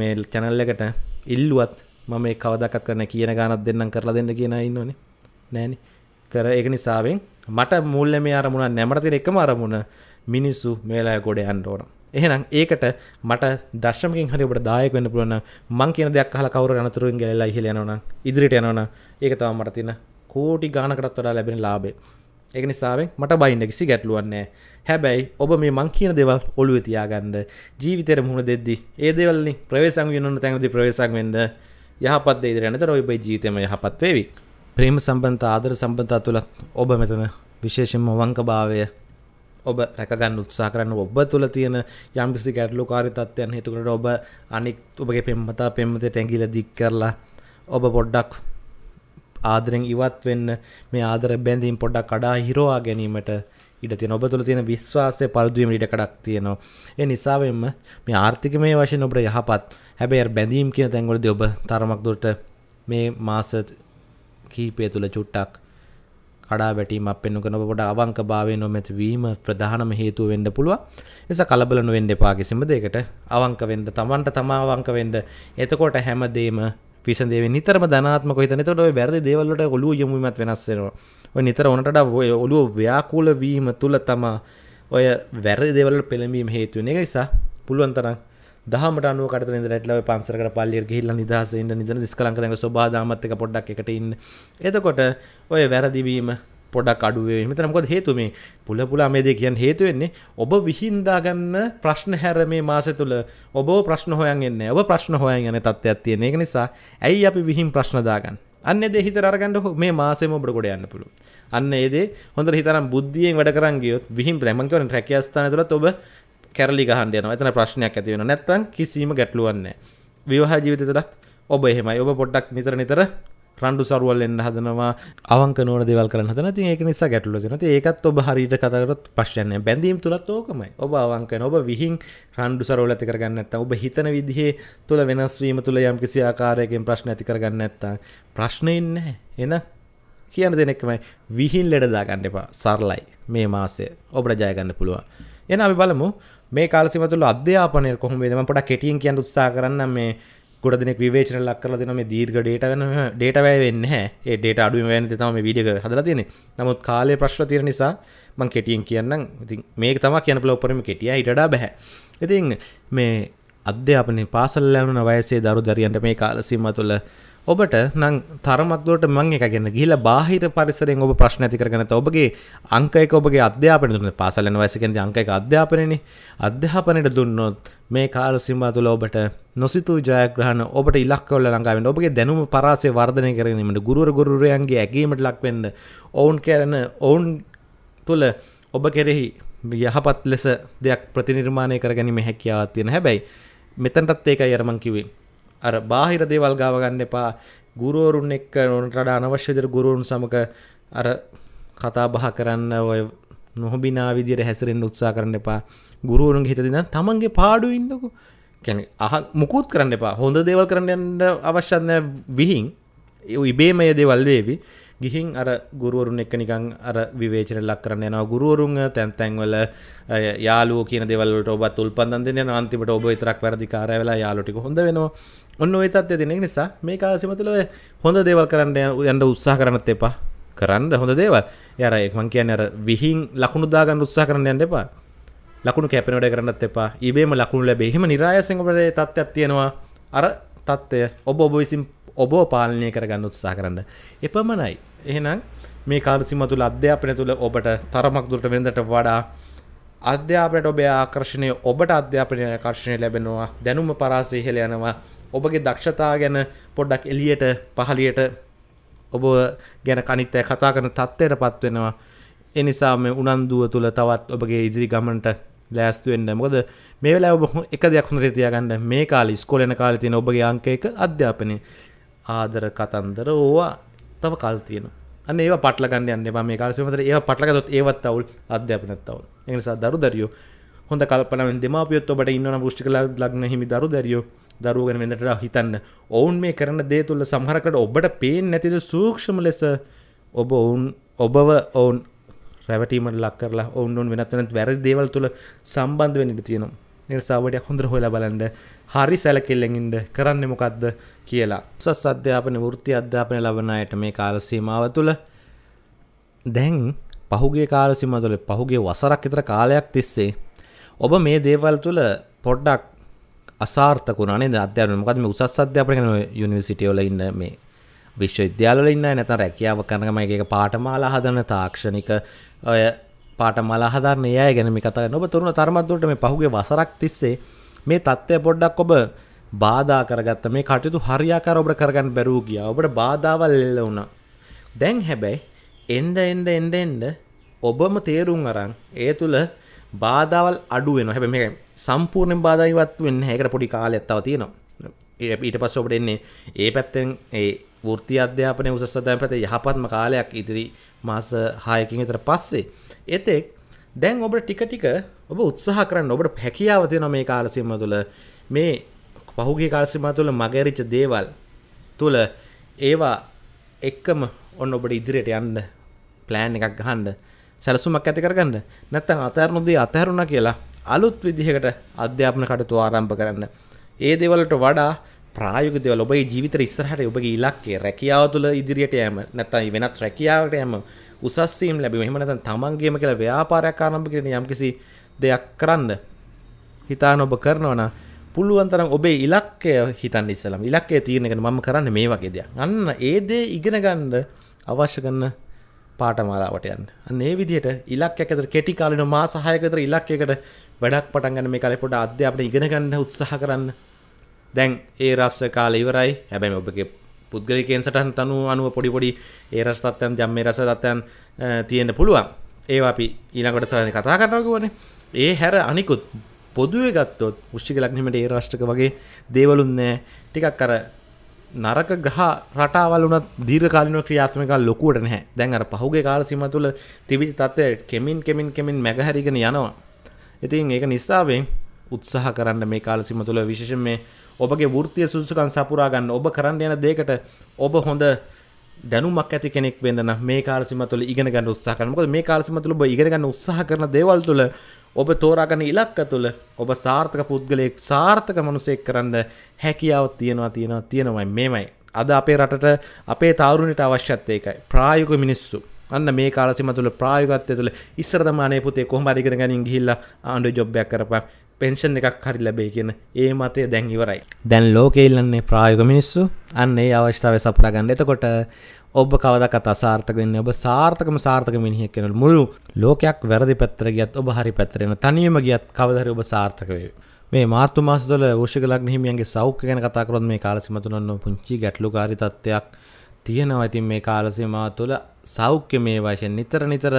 මේල් චැනල් එකට ඉල්ලුවත් මම මේ කවදකත් කරන කියන ගානත් දෙන්නම් කරලා දෙන්න කියන ඉන්නන නෑන කර ඒක නිසාවෙන් මට මුල්ල මේ අරමුණ නැමටතිර එකම අරමුණ මිනිස්සු මේලා ගොඩ අන්ඩෝන එහෙනම් ඒකට මට දශමකින් හරි ඔබට දායක වෙන්න පුළුවන් මං කියන දෙයක් අහලා කවුරු අනතුරුෙන් ගැලලා ඉහළ යනවා නම් ඉදිරියට යනවා නම් ඒක තමයි මට තියෙන කෝටි ගාණකටත් වඩා ලැබෙන ලාභය එක නිසාවෙන් මට බයින්න කිසි ගැටලුවන්නේ හැබැයි ඔබ මේ මං කියන දෙවල් ඔළුව තියාගන්න ජීවිතයට මුහුණ දෙද්දි ඒ දෙවල්නි ප්‍රවේසං වෙනන්න තැන්දි ප්‍රවේසං වෙන්න යහපත් දෙේදර නතර ඔබයි ජීතම යහපත් වේවි ප්‍රේම සම්බන්ධ ආදර සම්බන්ධතා තුළත් ඔබ මෙතන විශේෂෙන්ම වංකභාවය ඔබ රැකගන්න උත්සා කරන්න ඔබ තුළ තියෙන යම්කිසි ගැටලු කාරිතත්වයන් හේතුකට ඔබ අනික් ඔබගේ පෙම්මතා පෙම්මතට ඇැගිල දික් කරලා ඔබ පොඩ්ඩක් ආදරෙන් ඉවත් වෙන්න මේ ආදර බැඳීම් පොඩක් කඩා හිරවා ගැනීමට ඉඩ තියෙන ඔබ තුළ තියෙන විශ්වාසය පරිදුවීම ඉඩ කඩක් තියෙනවා. ඒ නිසාවෙන්ම මේ ආර්ථිකමය වශයෙන් ඔබට යහපත්. හැබැයි බැඳීම් කියන තැන්වලදී ඔබ තරමක් දුරට මේ මාස කීපය තුළ චුට්ටක් කඩා වැටීමක් පෙන්වන කරන ඔබට අවංකභාවය නොමැති වීම ප්‍රධානම හේතුව වෙන්න පුළුවන්. නිසා කලබල නොවෙන්න එපා කිසිම දෙයකට. අවංක වෙන්න, තමන්ට තමා අවංක වෙන්න. එතකොට හැමදේම පිසදේ නිතර ධනාත්ම කොහිතන තොට බැරි දේවල්ලට ඔලු යමුමත් වෙනස්සෙනවා ඔය නිතර ඕනට ඔය ඔලුව ව්‍යාකූල වීම තුළ තමා ඔය වැරදි දෙවල පෙළඹීම හේතුව එක නිසා පුළුවන්තරම් දහමට අනුව කට ඉදරටලව පන්සරකට පල්ලිය ගහිල්ල නිදහස ඉන්න නිදන ස්කලංකරක ස්වබාදාමත්තක පොඩ්ඩක් එකට ඉන්න එතකොට ඔය වැරදිවීම පොඩක් අඩුවේ මෙතන මොකද හේතුව මේ පුල පුලා මේ දේ කියන්නේ හේතුව වෙන්නේ ඔබ විහිඳා ගන්න ප්‍රශ්න හැර මේ මාසෙ තුල ඔබ ප්‍රශ්න හොයන් එන්නේ ඔබ ප්‍රශ්න හොයන් යන තත්ත්වයක් තියෙන ඒක නිසා ඇයි අපි විහිං ප්‍රශ්න දාගන්නේ අන්න ඒ දේ හිතර අරගන්න මේ මාසෙම ඔබට ගොඩ යන්න පුළුවන් අන්න ඒ දේ හොඳට හිතරම් බුද්ධියෙන් වැඩ කරන් ගියොත් විහිං මම කියන්නේ රැකියා ස්ථානය තුලත් ඔබ කැරලි ගහන්න යනවා එතන ප්‍රශ්නයක් ඇති වෙනවා නැත්නම් කිසිම ගැටලුවක් නැහැ විවාහ ජීවිතය තුලත් ඔබ එහෙමයි ඔබ පොඩ්ඩක් නිතර නිතර රන්ඩු සරුවල් එන්න හදනවා අවක නෝර දෙවල් කරන හදන ති ඒක නිසා ගැටලු ජනත ඒකත් ඔබ හරිට කතරත් ප්‍රශ්නය බැඳීම් තුළත් ඕකමයි ඔබ අවංක ඔබ විහින් රන්ඩු සරෝල ඇති කරගන්න ඇත්ත ඔබ හිතන විදිහේ තුළ වෙනස්වීම තුළ යම් කිසි ආකාරයකෙන් ප්‍රශ්න ඇති කරගන්න ඇත්තා ප්‍රශ්නයෙන් එන කියන දෙනෙක්මයි විහින් ලෙඩදාගන්න එපා සරලයි මේ මාසය ඔබට ජයගන්න පුළුවන් එන අපි බලමු මේ කාලසිමතුළ අධ්‍යාපනය කොහොමේදම පොට කෙටියෙන් කියන්න උත්සා කරන්න මේ ගොඩ දෙනෙක් විවේචන ලක් කරලා දෙන මේ දීර්ඝ ඩේටා ගන්න ඩේටා වැය වෙන්නේ නැහැ. ඒ ඩේටා අඩුවෙන් වැය වෙන තමයි මේ වීඩියෝ එක හදලා තියෙන්නේ. නමුත් කාලයේ ප්‍රශ්න තියෙන නිසා මම කෙටියෙන් කියන්නම්. ඉතින් මේක තමයි කියන්න පුළුවන් උපරිම කෙටියයි ඊට වඩා බෑ. ඉතින් මේ අධ්‍යාපනයේ පාසල් ලැබුණ වයසේ දරු දැරියන්ට මේ කාල සීමාව තුළ ඔබට නම් තරමත්දුවට මං එක ගැන ගිහිලා බාහිර පරිසරයෙන් ඔබ ප්‍රශ්න ඇති කරගෙන නැත ඔබගේ අංක එක ඔබගේ අධ්‍යාපනය දුන්න පාසල් යන වයසේ කියන්නේ අංක එක අධ්‍යාපනයනේ අධ්‍යාපනයට දුන්නොත් මේ කාල සීමාව තුළ ඔබට නොසිතූ ජයග්‍රහණ ඔබට ඉලක්කවල ළඟාවෙන්න ඔබගේ දැනුම පරාසය වර්ධනය කරගීමට ගුරුවර ගුරුරයන්ගේ ඇගීමට ලක්වෙන්න ඔවුන් කරන ඔවුන් තුළ ඔබ කෙරෙහි යහපත් ලෙස දෙයක් ප්‍රතිනිර්මාණය කර ගැනීම හැකියාවත් තියෙන හැබැයි මෙතනටත් ඒකයි අරමං කිවේ අර බාහිර දේවල් ගාව ගන්න එපා ගුරුවරුන් එක්ක නොනට වඩා අනවශ්‍ය විදිහට ගුරුවරුන් සමග අර කතා බහ කරන්න ඔය නොහොබිනා විදියට හැසිරෙන් උත්සා කරන්න එපා ගුරුවරුන්ගේ හිත දෙන්න තමන්ගේ පාඩු ඉන්නකු කැන අහ මුකුත් කරන්න එපා හොඳ දේවල් කරන්න යන්න අවශ්‍යත්නය විහින් ඉබේමය දේවල් වේවි ගිහින් අර ගුරුවරුන් එක නිකං අර විවේචන ලක් කරන්න යනවා ගුරුවරුන් තැන්තැන්වල යාලුව කියන දෙවලට ඔබත් උල්පන්දන්න අන්තිමට ඔබ තරක් වැරදිකාරය වෙලා යාලුටික හොඳ වෙනවා ඔන්න ඔය තත්ත්වය දෙන නිසා මේ කාලසීම තුළ හොඳ දේවල් කරන්න යන්න උත්සාහ කරන්නත් එපා. කරන්න හොඳ දේවල්. ඒ අර මං කියන්නේ අර විහිං ලකුණු දාගන්න උත්සාහ කරන්න යන්න එපා. ලකුණු කැපෙන වැඩ කරන්නත් එපා. ඊබේම ලකුණු ලැබේ. එහෙම નિરાයසෙන් ඔබේ තත්ත්වයක් තියෙනවා. අර තත්ත්වය ඔබ ඔබ විසින් ඔබ පාලනය කරගන්න උත්සාහ කරන්න. එපමණයි. එහෙනම් මේ කාලසිම තුළ අධ්‍යාපනය තුළ ඔබට තරමක් දුරට වෙනදට වඩා අධ්‍යාපනයට ඔබේ ආකර්ශණය ඔබට අධ්‍යාපනය ආකර්ශණය ලැබෙනවා දැනුම පරාසය ඉහළ යනවා ඔබගේ දක්ෂතා ගැන පොඩ්ඩක් එලියට පහලියට ඔබ ගැන කනිත්තය කතා කරන තත්ත්වයට පත්වෙනවා එනිසා මේ උනන්දුව තුළ තවත් ඔබගේ ඉදිරි ගමන්ට ලෑස්තුවෙන්න්න මොකද මේ වෙලා ඔබ එක දෙයක් හොඳ තියාගන්න මේ කාල ස්කොලන කාල තියෙන ඔබගේ අංකයක අධ්‍යාපනය ආදර කතන්දර ඕවා තව කල් තියෙන අන්න ඒ පටලගන්න යන්න එම මේ කාලසිමතර ඒ පටලගත් ඒවත් අවුල් අධ්‍යාපනත්තවල් එනිසා දරු දරියෝ හොඳ කල්පනෙන් දෙමාපියොත් ඔබට ඉන්න ෘෂ්ටිකල ලග්න හිමි දරු දැරියෝ දරුවගෙන වෙදට හිතන්න ඔවුන් මේ කරන දේ තුළ සහරකට ඔබට පේෙන් නැතිද සූක්ෂම ලෙස ඔබ ඔවුන් ඔබව ඔවුන් රැවටීමට ලක් කරලා ඔවුන් වෙනත්තනත් වැරදි දේවල් තුළ සම්බන්ධ වෙනට තියෙනවා නිසාාවටයක් හොඳර හොලා බලන්ඩ හරි සැලකෙල්ලෙඟින්ට කරන්න මොකක්ද කියලා සස් අධ්‍යාපන වෘත්ති අධ්‍යාපනය ලබනයට මේ කාලසීමාව තුළ දැන් පහුගේ කාලසිම තුළ පහුගේ වසරක් ඉතර කාලයක් තිස්සේ ඔබ මේ දේවල් තුළ පොඩ්ඩක් අසාර්ථකුණන අධ්‍යාපන මොකද මේ උසස් අධ්‍යාපන යුනිවර්සිටි වල ඉන්න මේ විශ්වවිද්‍යාලවල ඉන්න නැත්නම් රැකියාව කරනකම එක එක පාඨමාලා හදන තාක්ෂණික ඔය පාඨමාලා හදන අය ගැන මේ කතා කරනවා. ඔබ තරුණ තරුමත් දුරට මේ පහුගිය වසරක් තිස්සේ මේ தත්ත්වය පොඩ්ඩක් ඔබ බාධා කරගත්ත මේ කටයුතු හරියාකාරව ඔබට කරගන්න බැරුව ගියා. ඔබට බාධාවල් එල්ල වුණා. දැන් හැබැයි එන්න එන්න එන්න එන්න ඔබම තේරුම් අරන් ඒ තුල බාධාවල් අඩු වෙනවා. හැබැයි මේක සම්පූර්ණයෙන් බාධායිවත් වෙන්න ඒකට පොඩි කාලයක් තව තියෙනවා ඊට පස්ස ඔබට එන්නේ ඒ පැත්තෙන් ඒ වෘත්ති අධ්‍යාපනය උසස් අධ්‍යාපන පැත්තේ යහපත්ම කාලයක් ඉදිරි මාස 6කින් විතර පස්සේ එතෙක් දැන් ඔබට ටික ටික ඔබ උත්සාහ කරන්න ඔබට හැකියාව තියෙනවා මේ කාල සීමාව තුළ මේ පහුගිය කාල සීමාව තුළ මගහැරිච්ච දේවල් තුළ ඒවා එක්කම ඔන්න ඔබට ඉදිරියට යන්න ප්ලෑන් එකක් ගහන්න සැලසුමක් ඇති කරගන්න නැත්නම් අතහැරුණු දේ අතහැරුණා කියලා අලුත් විදිහකට අධ්‍යාපන කටතු ආරම්භ කරන්න. ඒ දෙවලට වඩා ප්‍රායක දෙවල ඔබයි ජීවිත ඉස්සරහට ඔබගේ ඉලක්කේ රැකියාව තුළ ඉදිරියට යෑම නැත්තයි වෙනත් රැකියාවට යම උසස්සීම් ලැබි මෙහමනතන් තමන්ගේම කියලා ව්‍යාපාරයක් ආරම්භ කරන යම්කිසි දෙයක් කරන්න හිතාන ඔබ කරනවන පුළුවන්තරම් ඔබේ ඉලක්කය හිතන් ඉස්සලම් ඉලක්කය තීරණගෙන මම කරන්න මේ වගේ දෙයක් අන්න ඒදේ ඉගෙන ගන්න අවශ්‍ය කරන්න පාටමාලාවට යන්න අන්න ඒ විදිහට ඉලක්කයක් ඇතර කෙටි කාලින මා සහයකතර ඉලක්කයකට වැඩක් පටන් ගන්න මේ කාලේ පොඩ අධ්‍යාපනය ඉගෙන ගන්න උත්සාහ කරන්න. දැන් ඒ රාෂ්ට්‍ර කාලය ඉවරයි. හැබැයි ඔබගේ පුද්ගලිකයෙන් සටහන් තනුව අනුව පොඩි පොඩි ඒ රස තත්ත්වයන් ජම්මේ රස තත්ත්වයන් තියෙන්න පුළුවන්. ඒවා අපි ඊළඟට සරණ කතා කරනවා කියවනේ. ඒ හැර අනිකුත් පොදුවේ ගත්තොත් වෘශ්චික ලග්නෙමට ඒ රාෂ්ට්‍රක වගේ දේවලුත් නැහැ. ටිකක් අර නරක ග්‍රහ රටාවල් වුණත් දීර්ඝකාලීනව ක්‍රියාත්මක ලොකුවට නැහැ. දැන් අර පහුගිය කාල සීමාව තුළ තිබිච්ච තත්ත්වය කෙමින් කෙමින් කෙමින් මැගහැරිගෙන යනවා. ඉතින් ඒක නිසාවෙන් උත්සාහ කරන්න මේ කාලසිම තුළ විශේෂ මේ ඔබගේ වෘත්තිය සුදුසුකන් සපුරා ගන්න ඔබ කරන්න යන දෙයකට ඔබ හොඳ දැනුමක් ඇති කෙනෙක් වෙන්න නම් මේ කාලසිම තුළ ඉගෙන ගන්න උත්සාහ කරන්න. මොකද මේ කාලසිම තුළ ඔබ ඉගෙන ගන්න උත්සාහ කරන දේවල් තුළ ඔබ තෝරා ගන්න ඉලක්ක තුළ ඔබ සාර්ථක පුද්ගලයෙක් සාර්ථක මිනිසෙක් කරන්න හැකියාව තියෙනවා තියෙනවා තියෙනවායි මේමයි. අද අපේ රටට අපේ තාරුණයට අවශ්‍යත් ඒකයි. ප්‍රායෝගික මිනිස්සු අන්න මේ කාලසිම තුළ ප්‍රායෝගිකත්වය තුළ ඉස්සර තම අනේ පුතේ කොහොම හරි ඉගෙන ගනින් ගිහිල්ලා ආණ්ඩුවේ ජොබ් එකක් කරපන් පෙන්ෂන් එකක් හරි ලැබෙයි කියන ඒ මතය දැන් ඉවරයි. දැන් ලෝකේ ඉල්ලන්නේ ප්‍රායෝගික මිනිස්සු. අන්න ඒ අවස්ථාවේ සපුරා ගන්න. එතකොට ඔබ කවදකත් අසාර්ථක වෙන්න ඔබ සාර්ථකම සාර්ථක මිනිහෙක් කෙනල් මුළු ලෝකයක් වැරදි පැත්තර ගියත් ඔබ හරි පැත්තරෙන තනියම ගියත් කවදහරි ඔබ සාර්ථක වේ මේ මාර්තු මාසතුල වෘෂිකලග්න හිමියන්ගේ සෞඛ්‍ය ගැන කතා කරොත් මේ කාලසීමා තුනන්න පුංචි ගැටලුකාරී තත්ත්වයක් තියෙනවා. ඉතින් මේ කාලසීමාව තුළ සෞඛ්‍ය මේ වශයෙන් නිතර නිතර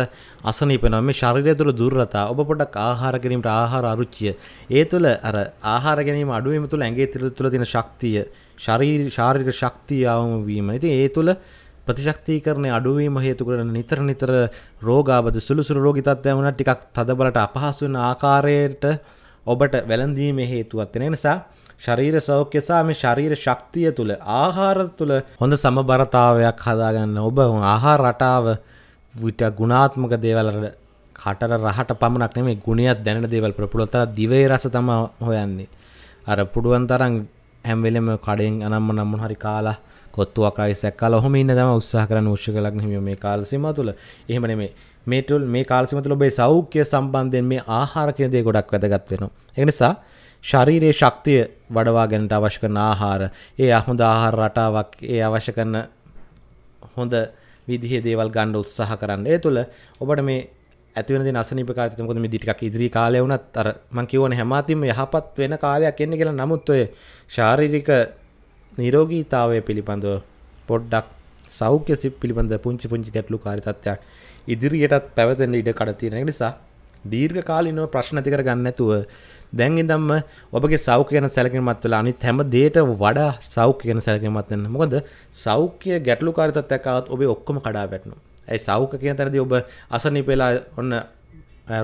අසනීපනවා මේ ශරීරය තුළ දුර්වලතා ඔබ පොඩක් ආහාර ගැනීමට ආහාර අරුචිය ඒ තුළ අර ආහාර ගැනීම අඩු වීම තුළ ඇඟේ තුළ තියෙන ශක්තිය ශරීර ශාරීරික ශක්තිය අවම වීම ඉතින් ඒ තුළ ප්‍රතිශක්තිකරණය අඩුවීම හේතු කරන නිතර නිතර රෝගාබද සුළුසුළු රෝගී තත්ත්වයන් වුණා ටිකක් තදබලට අපහසු වෙන ආකාරයට ඔබට වැළඳීමේ හේතුවක් වෙන නිසා ශරීර සෞඛ්‍ය සහ මේ ශරීර ශක්තිය තුල ආහාර තුල හොඳ සමබරතාවයක් හදාගන්න ඔබ ආහාර රටාව විට ගුණාත්මක දේවල් කටට රහට පමණක් නෙමෙයි ගුණයක් දැනෙන දේවල් ප්‍රපුලතර දිවේ රස තමයි හොයන්නේ අර පුඩුවන් තරම් හැම වෙලෙම කඩෙන් අනම්ම නම්ම හරි කාලා කොත්තුවක් අයිසක් කාලා ඔහොම ඉන්න තමයි උත්සාහ කරන උෂ්කලක් නෙමෙයි මේ කාල සීමාව තුල එහෙම නෙමෙයි මේ ටුල් මේ කාලසිම තුළ ඔබේ සෞඛ්‍ය සම්බන්ධයෙන් මේ ආහාර කියන දේ ගොඩක් වැදගත් වෙනවා. ඒ නිසා ශරීරයේ ශක්තිය වඩවා ගැනට අවශ්‍ය කරන ආහාර, ඒ හොඳ ආහාර රටාවක්, ඒ අවශ්‍ය කරන හොඳ විදිහේ දේවල් ගන්න උත්සාහ කරන්න. ඒ තුළ ඔබට මේ ඇති වෙන දේ අසනීප කාලයත් මොකද මේ ටිකක් ඉදිරි කාලය වුණත් අර මම කියවනේ හැමතිම යහපත් වෙන කාලයක් එන්නේ කියලා. නමුත් ඔය ශාරීරික නිරෝගීතාවය පිළිබඳව පොඩ්ඩක් සෞඛ්‍ය සිප් පිළිබඳ පුංචි පුංචි ගැටලු කාරී තත්ත්වයක් ඉදිරියටත් පැවතෙන ඉඩ කඩ තියෙන නිසා දීර්ඝ කාලිනව ප්‍රශ්න ඇති කරගන්න නැතුව දැන් ඉඳන්ම ඔබගේ සෞඛ්‍ය ගැන සැලකිලිමත් වෙලා අනිත් හැම දෙයට වඩා සෞඛ්‍ය ගැන සැලකිලිමත් වෙන්න. මොකද සෞඛ්‍ය ගැටලුකාරී තත්ත්වයක් ආවත් ඔබේ ඔක්කොම කඩා වැටෙනවා. ඒ සෞඛ්‍ය කියන තැනදී ඔබ අසනීප වෙලා ඔන්න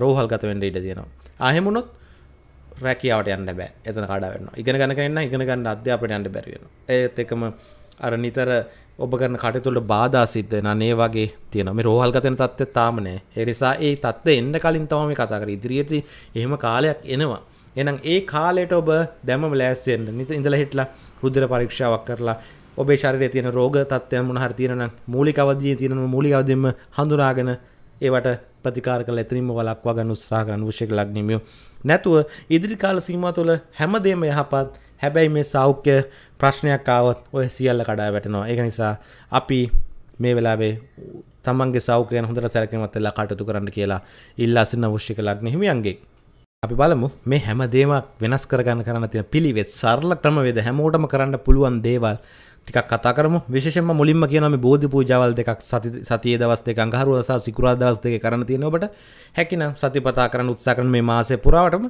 රෝහල් ගත වෙන්න ඉඩ තියෙනවා. ආහෙම වුණොත් රැකියාවට යන්න බෑ. එතන කඩා වැටෙනවා. ඉගෙන ගන්න කෙනා ඉගෙන ගන්න අධ්‍යාපනයට යන්න බැරි වෙනවා. ඒත් එකම අර නිතර ඔබ කරන කටතුළට බාධා සිද්ධ නනේ වගේ තියෙන මේ රෝහල් ගතන තත්ත්ව තාමනෑ එරිසා ඒ තත්ත්ව එන්න කලින් තවම කතා කර ඉදිරියට එහෙම කාලයක් එනවා එනම් ඒ කාලයට ඔබ දැම ලෑස්සෙන්ට නිත ඉඳල හිටලා රුද්දර පරීක්ෂාවක් කරලා ඔබේ ශරය තියෙන රෝග තත්වය මුණ හරිතියන මූලිකවදී තියෙන මූලිකවදම හඳුනාගෙන ඒවට ප්‍රතිකාර කළ එතනින්ම වලක්වා ගන්න උත්සාහ කරන විශේෂ ලග්නිමියෝ නැතුව ඉදිරි කාල සීමා තුළ හැමදේම යහපත් හැබැයි මේ සෞඛ්‍ය ප්‍රශ්නයක් ආවොත් ඔය සියල්ල කඩා වැටනවා ඒක නිසා අපි මේ වෙලාවේ තමන්ගේ සෞකයන හොඳට සැරකෙනවත් එල්ලා කටයුතු කරන්න කියලා ඉල්ලා සිටින අවශ්‍ය කළක් හිමියන්ගේ අපි බලමු මේ හැම දේමක් වෙනස් කරගන්න කරන්න තියෙන පිළිවෙත් සරල ක්‍රමවේද හැමෝටම කරන්න පුළුවන් දේවල් ටිකක් කතා කරම විශේෂම මුලින්ම කියනම බෝධි පූජාවල් දෙකක් සති සතියේ දවස් දෙක අඟහරුව සහ සිකුරාදා දවස් දෙක කරන්න තියෙන ඔබට හැකිනම් සතිපතා කරන්න උත්සාහ කරන මේ මාසය පුරාවටම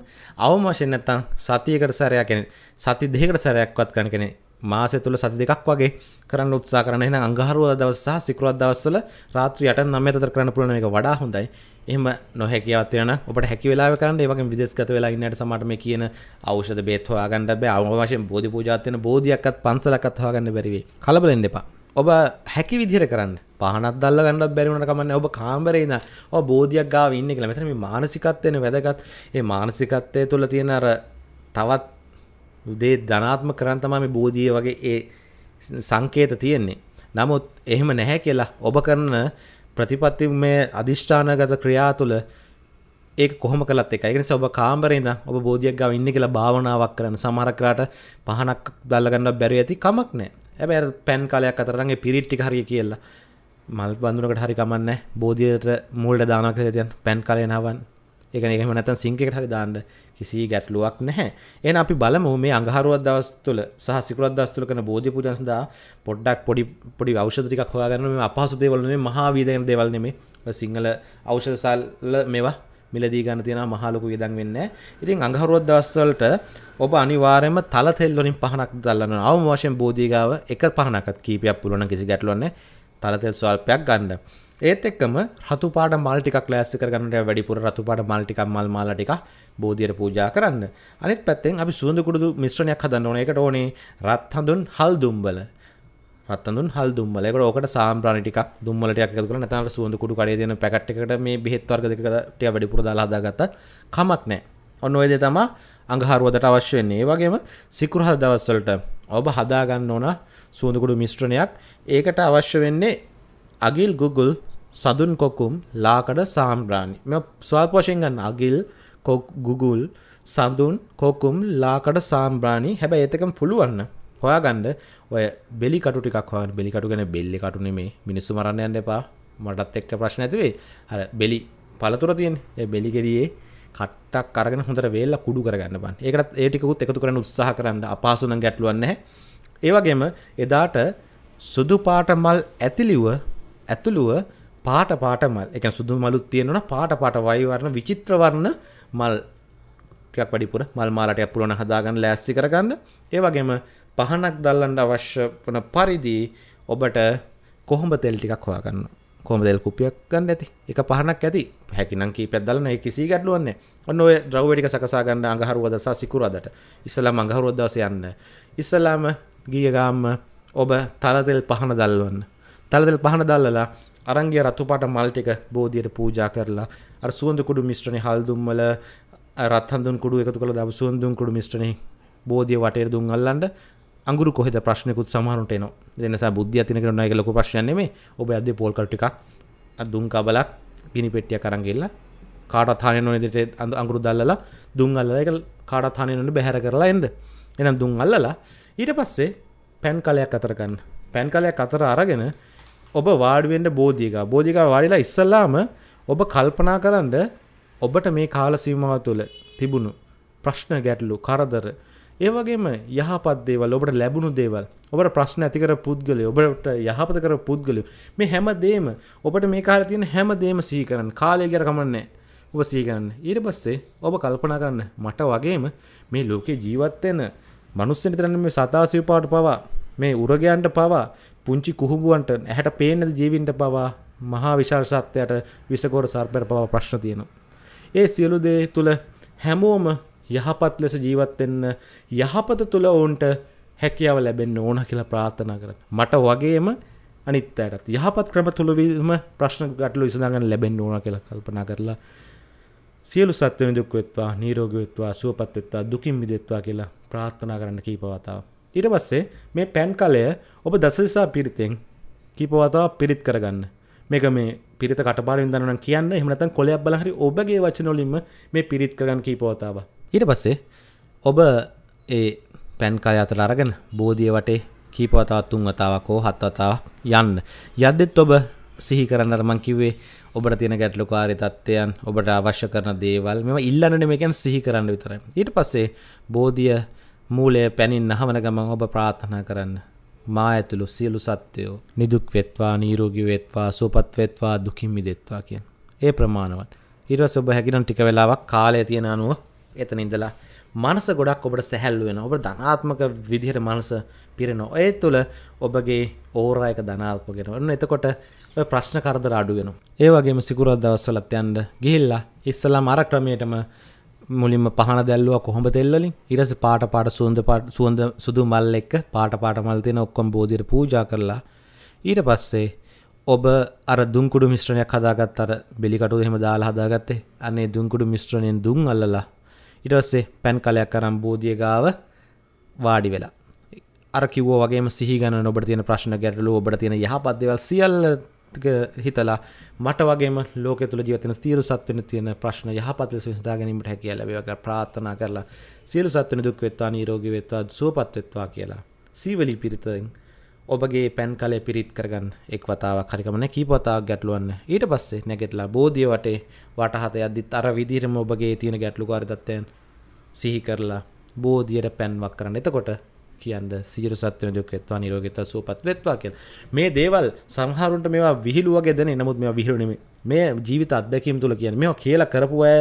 අවම වශයෙන් නැත්තම් සතියකට සැරයක් කියන්නේ සති දෙකකට සැරයක්වත් ගන්න කෙනේ මාසය තුළ සති දෙකක් වගේ කරන්න උත්සා කරන එන අංගහරුව දවස් සහ සිකුරත් දවස්වල රාත්‍රී යට නම්ය තතර කරන්න පුළුවන් එක වඩා හොඳයි එහම නොහැකිවත් වෙන ඔබට හැකි වෙලා කරන්න ඒවගේ විදෙස්ගත වෙලා ඉන්නට සමට මේ කියන අවෂද බේත් හොයාගන්න බෑ අවවශයෙන් බෝධි පූජාත්වන බෝධියක්කත් පන්සලකත් හොයාගන්න බැරිවේ කලබලෙන් දෙපා ඔබ හැකි විදිර කරන්න පහනත් දල්ල ගන්නඩ බැරිවුණට කමන්න ඔබ කාම්බරේන ඔ බෝධියක් ගාව ඉන්න කළ මෙතම මානසිකත්වයන වැදගත් ඒ මානසිකත්වය තුළ තියෙන අර තවත් දේ ධනාත්ම කරන් තමයි මේ බෝධිය වගේ ඒ සංකේත තියෙන්නේ. නමුත් එහෙම නැහැ කියලා ඔබ කරන ප්‍රතිපත්තිමය අදිෂ්ඨානගත ක්‍රියා තුළ ඒක කොහොම කළත් එකයි. ඒ නිසා ඔබ කාමරේ ඉඳන් ඔබ බෝධියක් ගාව ඉන්නේ කියලා භාවනාවක් කරන සමහර කරාට පහනක් දැල්ලා ගන්නවත් බැරි ඇති කමක් නැහැ. හැබැයි පැන් කාලයක් අතරනම් ඒ පිරිට් ටික හරිය කියලා මල් බඳුනකට හරි කමන්නේ බෝධියට මූලට දානවා කියලා කියන පැන් කාලේ නහවන්නේ එක එහෙම නැතන් සිංකට හරි දාන්න කිසි ගැටලුවක් නැහැ එන අපි බලමු මේ අඟහරුවත් දවස් තුළ සහ සිකුරත් දවස් තුළ කරන බෝධි පූජා සඳහා පොඩ්ඩක් පොඩි පොඩි ඖෂධ ටිකක් හොයාගන්න මේ අපහසු දේවල් නෙමෙයි මහා වේදන දේවල් නෙමෙයි සිංහල ඖෂධ සාල මේවා මිලදී ගන්න තියෙනවා මහා ලොකු වියදම් වෙන්නේ ඉතින් අඟහරුවත් දවස් වලට ඔබ අනිවාර්යයෙන්ම තල තෙල් වලින් පහනක් දාලන්න ඕන අවම වශයෙන් බෝධිය ගාව එක පහනකත් කීපයක් පුළුවන් කිසි ගැටලුවක් නැහැ තල තෙල් ස්වල්පයක් ගන්න ඒත් එක්කම රතුපාට මල් ටිකක් ලෑස්ති කරගන්නට වැඩිපුර රතුපාට මල් ටිකක් මල් මාලා ටිකක් බෝධියට පූජා කරන්න. අනිත් පැත්තෙන් අපි සුවඳ කුරුදු මිශ්‍රණයක් හදන්න ඕනේ. ඒකට ඕනේ රත් හඳුන් හල් දුම්බල. රත්තඳුන් හල් දුම්බල. ඒකට ඕකට සාම්ප්‍රාණි ටිකක් දුම්බල ටිකක් එකතු කරලා නැත්නම් සුවඳ කුඩු කඩේ දෙන පැකට් එකකට මේ බෙහෙත් වර්ග දෙකක ටික වැඩිපුර දාලා හදාගත්තත් කමක් නැහැ. ඔන්න ඔය දේ තමයි අඟහරුවදට අවශ්‍ය වෙන්නේ. ඒ වගේම සිකුරුහල් දවස් වලට ඔබ හදාගන්න ඕන සුවඳ කුඩු මිශ්‍රණයක්. ඒකට අවශ්‍ය වෙන්නේ අගිල් ගුගුල් සඳුන් කොකුම් ලාකඩ සාම්බ්‍රාණි මෙ ස්වල්ප වශයෙන් ගන්න අගිල් ගුගුල් සඳුන් කොකුම් ලාකඩ සාම්බ්‍රාණි හැබැයි ඒතකම පුළුවන්න හොයාගන්න ඔය බෙලිකටු ටිකක් හොයන්න බෙලිකටු ගැන බෙල්ලි කටු නෙමේ මිනිස්සු මරන්න යන්න එපා මටත් එක්ක ප්‍රශ්න ඇතිවේ අර බෙලි පළතුර තියෙන ඒ බෙලිගෙඩියේ කට්ටක් අරගෙන හොඳට වේල්ලා කුඩු කරගන්න බන්. ඒකටත් ඒ ටිකකුත් එකතු කරන්න උත්සාහ කරන්න අපහසු නම් ගැටලුවක් නැහැ. ඒ වගේම එදාට සුදු පාට මල් ඇතිලිව ඇතුළුව පාට පාට මල් එක සුදු මලුත් තියෙනවන පාට පාට වයිවරණ විචිත්‍රවරණ මල් ටිකක් වැඩිපුර මල් මාලටයක් පුළුවන් හදාගන්න ලෑස්ති කරගන්න ඒ වගේම පහනක් දල්ලන්න අවශ්‍ය වන පරිදි ඔබට කොහොඹ තෙල් ටිකක් හොයාගන්න කොහොඹ තෙල් කුප්පියක් ගන්න ඇති එක පහනක් ඇති හැකිනම් කීපයක් දාලා නේ කිසි ගැටලුවන්නේ ඔන්න ඔය ද්‍රව්‍ය ටික සකසා ගන්න අඟහරුවද සහ සිකුරාදට ඉස්සලාම අඟහරුවද දවසේ යන්න ඉස්සලාම ගිය ගාම්ම ඔබ තලතෙල් පහන දල්වන්න තලතෙල් පහන දල්ලලා අරන්ගේ රතුපාට මල්ටික බෝධියට පූජා කරලා අර සුවඳ කුඩු මිශ්‍රණය හල්දුම්වල රත්හන්දුන් කුඩු එකතු කළ දව සුවඳුන් කුඩු මිශ්‍රණය බෝධිය වටේට දුන් අල්ලන්න අඟුරු කොහෙද ප්‍රශ්නකුත් සමහරට එනවා දෙනසා බුද්ධිය අතින කරන එක ලොකු ප්‍රශ්නයක් නෙමෙයි ඔබ අද්දේ පෝල් කර ටිකක් දුම් කබලක් ගිනි pettiයක් අරන් ගිහලා කාටවත් හානියක් නොවන විදිහට අඟුරු දැල්ලලා දුම් අල්ලලා ඒක කාටවත් හානියක් නොවන බැහැර කරලා එන්න එහෙනම් දුම් අල්ලලා ඊට පස්සේ පැන් කලයක් අතර ගන්න පැන් කලයක් අතර අරගෙන ඔබ වාඩුවෙන්ට බෝධික බෝධික වාඩිලා ඉස්සල්ලාම ඔබ කල්පනා කරන්න ඔබට මේ කාල සීමාව තුළ තිබුණු ප්‍රශ්න ගැටලු කරදර ඒ වගේම යහපත් දේවල් ඔබට ලැබුණු දේවල් ඔබට ප්‍රශ්න ඇති කර පුද්ගලය ඔබට යහපත කර පුද්ගලය මේ හැම දේම ඔබට මේ කාලේ තියෙන හැම දේම සිහි කරන්න කාලය ගැන කමන්නේ ඔබ සිහි කරන්න ඊට පස්සේ ඔබ කල්පනා කරන්න මට වගේම මේ ලෝකේ ජීවත් වෙන මිනිස්සුන්ට මේ සතාසිය පාට පවා මේ උරගයන්ට පවා පුංචි කුහුඹුවන්ට ඇහැට පේනද ජීවින්ට පවා මහා විශාල සත්‍යයට විසකෝර සර්පයට පවා ප්‍රශ්න තියෙනවා. ඒ සියලු දේ තුල හැමෝම යහපත් ලෙස ජීවත් වෙන්න යහපත තුල ඔවුන්ට හැකියාව ලැබෙන්න ඕන කියලා ප්‍රාර්ථනා කරන්න. මට වගේම අනිත් අයටත් යහපත් ක්‍රම තුලවීම ප්‍රශ්න ගැටලු විසඳගන්න ලැබෙන්න ඕන කියලා කල්පනා කරලා සියලු සත්ත්වයන් දුක් වෙත්වා, නිරෝගී වෙත්වා, සුවපත් වෙත්වා, දුකින් මිදෙත්වා කියලා ප්‍රාර්ථනා කරන්න කීප වතාවක් ඊට පස්සේ මේ පැන් කලය ඔබ දසදිසා පිරිතෙන් කීපවතාවක් පිරිත් කරගන්න. මේක මේ පිරිත කටපාඩම් දන්නවනම් කියන්න එහෙම නැත්නම් කොලයක් බලන් හරි ඔබගේ වචන වලින්ම මේ පිරිත් කරගන්න කීපවතාව. ඊට පස්සේ ඔබ ඒ පැන් කය අතට අරගෙන බෝධිය වටේ කීපවතාවක් තුන් වතාවක් හෝ හත් වතාවක් යන්න. යද්දෙත් ඔබ සිහි කරන්න අර මං කිව්වේ ඔබට තියෙන ගැටලුකාරී තත්ත්වයන් ඔබට අවශ්‍ය කරන දේවල් මේවා ඉල්ලන්නේ මේකෙන් සිහි කරන්න විතරයි. ඊට පස්සේ බෝධිය මූලය පැනින් නහමන ගමන් ඔබ ප්‍රාථනා කරන්න. මා ඇතුළු සියලු සත්‍යයෝ නිදුක් වෙත්වා නීරෝගී වෙත්වා සුවපත් වෙත්වා දුකින් මිදෙත්වා කියන. ඒ ප්‍රමාණවත්. ඊට පස්සේ ඔබ හැකිනම් ටික වෙලාවක් කාලය තියෙන අනුව එතන ඉඳලා මනස ගොඩක් ඔබට සැහැල්ලු වෙනවා. ඔබ ධනාත්මක විදිහට මනස පිරෙනවා. ඒ තුළ ඔබගේ ඕරා එක ධනාත්මක වෙනවා. ඔන්න එතකොට ඔය ප්‍රශ්න කරදර අඩු වෙනවා. ඒ වගේම සිකුරාදා දවස්වලත් යන්න ගිහිල්ලා ඉස්සලාම අර ක්‍රමයටම මුලින්ම පහන දැල්ලුව කොහොම තෙල්ලින් ඉරස පාට පාට සුන්ද සුවඳ සුදු මල් එක්ක පාට පාට මල් තියෙන ඔක්කොම් බෝධියට පූජා කරලා ඊට පස්සේ ඔබ අර දුංකුඩු මිශ්‍රණයක් හදාගත් අර බෙලිකටු එහෙම දාලා හදාගත්තේ අනේ දුංකුඩු මිශ්‍රණයෙන් දුම් අල්ලලා ඊට පස්සේ පැන් කලයක් කරන් බෝධිය ගාව වාඩි වෙලා අර කිව්වා වගේම සිහි ගණන ඔබට තියෙන ප්‍රශ්න ගැටලු ඔබට තියෙන යහපත් දේවල් සියල්ල හිතලා මට වගේම ලෝක තුළ ජීවතන තීරු සත්වන තියෙන ප්‍රශ්න යහපත් ලෙස විසඳා ගැනීමට හැකිය ලැබේවා ප්‍රාර්ථනා කරලා සියලු සත්වන දුක් වෙත්වා නිරෝගී වෙත්වා සුවපත් වෙත්වා කියලා සීවලි පිරිතෙන් ඔබගේ පැන් කලය පිරිත් කරගන්න එක් වතාවක් හරිකමන කීපතාවක් ගැටලුවන්න ඊට පස්සේ නැගෙටලා බෝධිය වටේ වටහත යද්දිත් අර විදිරම ඔබගේ තියෙන ගැටලු කාරිතත්වයන් සිහි කරලා බෝධියට පැන්වක් කරන්න එතකොට කියන්න සිර සත්‍යන දුක්කත්වා නිරෝගෙත සූපත් වෙත්වා කිය මේ දේවල් සංහරුන්ට මේවා විහිලුවගේ දෙන නමුත් මෙ විහිරුණම මේ ජීවිත අත්දැකීම් තුළ කියන මෙ කියලා කරපු අය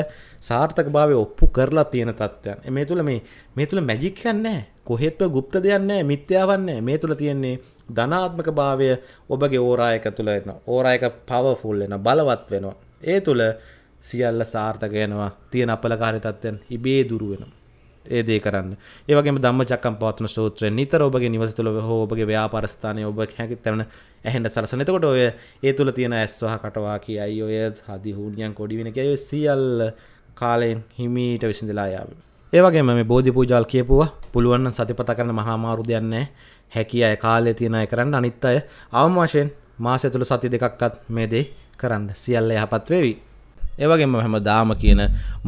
සාර්ථක භාවය ඔප්පු කරලා තියෙන තත්ත්වයන් මේ තුළ මේ මේ තුළ මැජික් යන්නේ කොහෙත්ව ගුප්ත දෙයන්නේ මිත්‍යාවන්නේ මේ තුළ තියෙන්නේ ධනාත්මක භාවය ඔබගේ ඕරායක තුළ එන්න ඕරායක පවෆුල් එන බලවත් වෙනවා ඒ තුළ සියල්ල සාර්ථක වෙනවා තියෙන අපලකාරී තත්ත්වයන් ඉබේ දුරු වෙනවා ඒ දේ කරන්න. ඒ වගේම ධම්මචක්කම් පවත්වන සූත්‍රයෙන් නිතර ඔබගේ නිවස තුළ හෝ ඔබගේ ව්‍යාපාර ස්ථානයේ ඔබ හැකි තැන ඇහෙන්න සලසන. එතකොට ඔය ඒ තුළ තියෙන ඇස්වහ කටවා කියයි ඔය හදි හුණියන් කොඩි වෙන කියයි සියල්ල කාලයෙන් හිමීට විසඳලා යාවි. ඒ වගේම මේ බෝධි පූජාල් කියපුවා පුළුවන් නම් සතිපත කරන මහා මාරු දෙයක් නැහැ. හැකි අය කාලය තියෙන අය කරන්න අනිත් අය අවම වශයෙන් මාසය තුළ සති දෙකක්වත් මේ දේ කරන්න. සියල්ල යහපත් වේවි. ඒවගේම හැම දාම කියන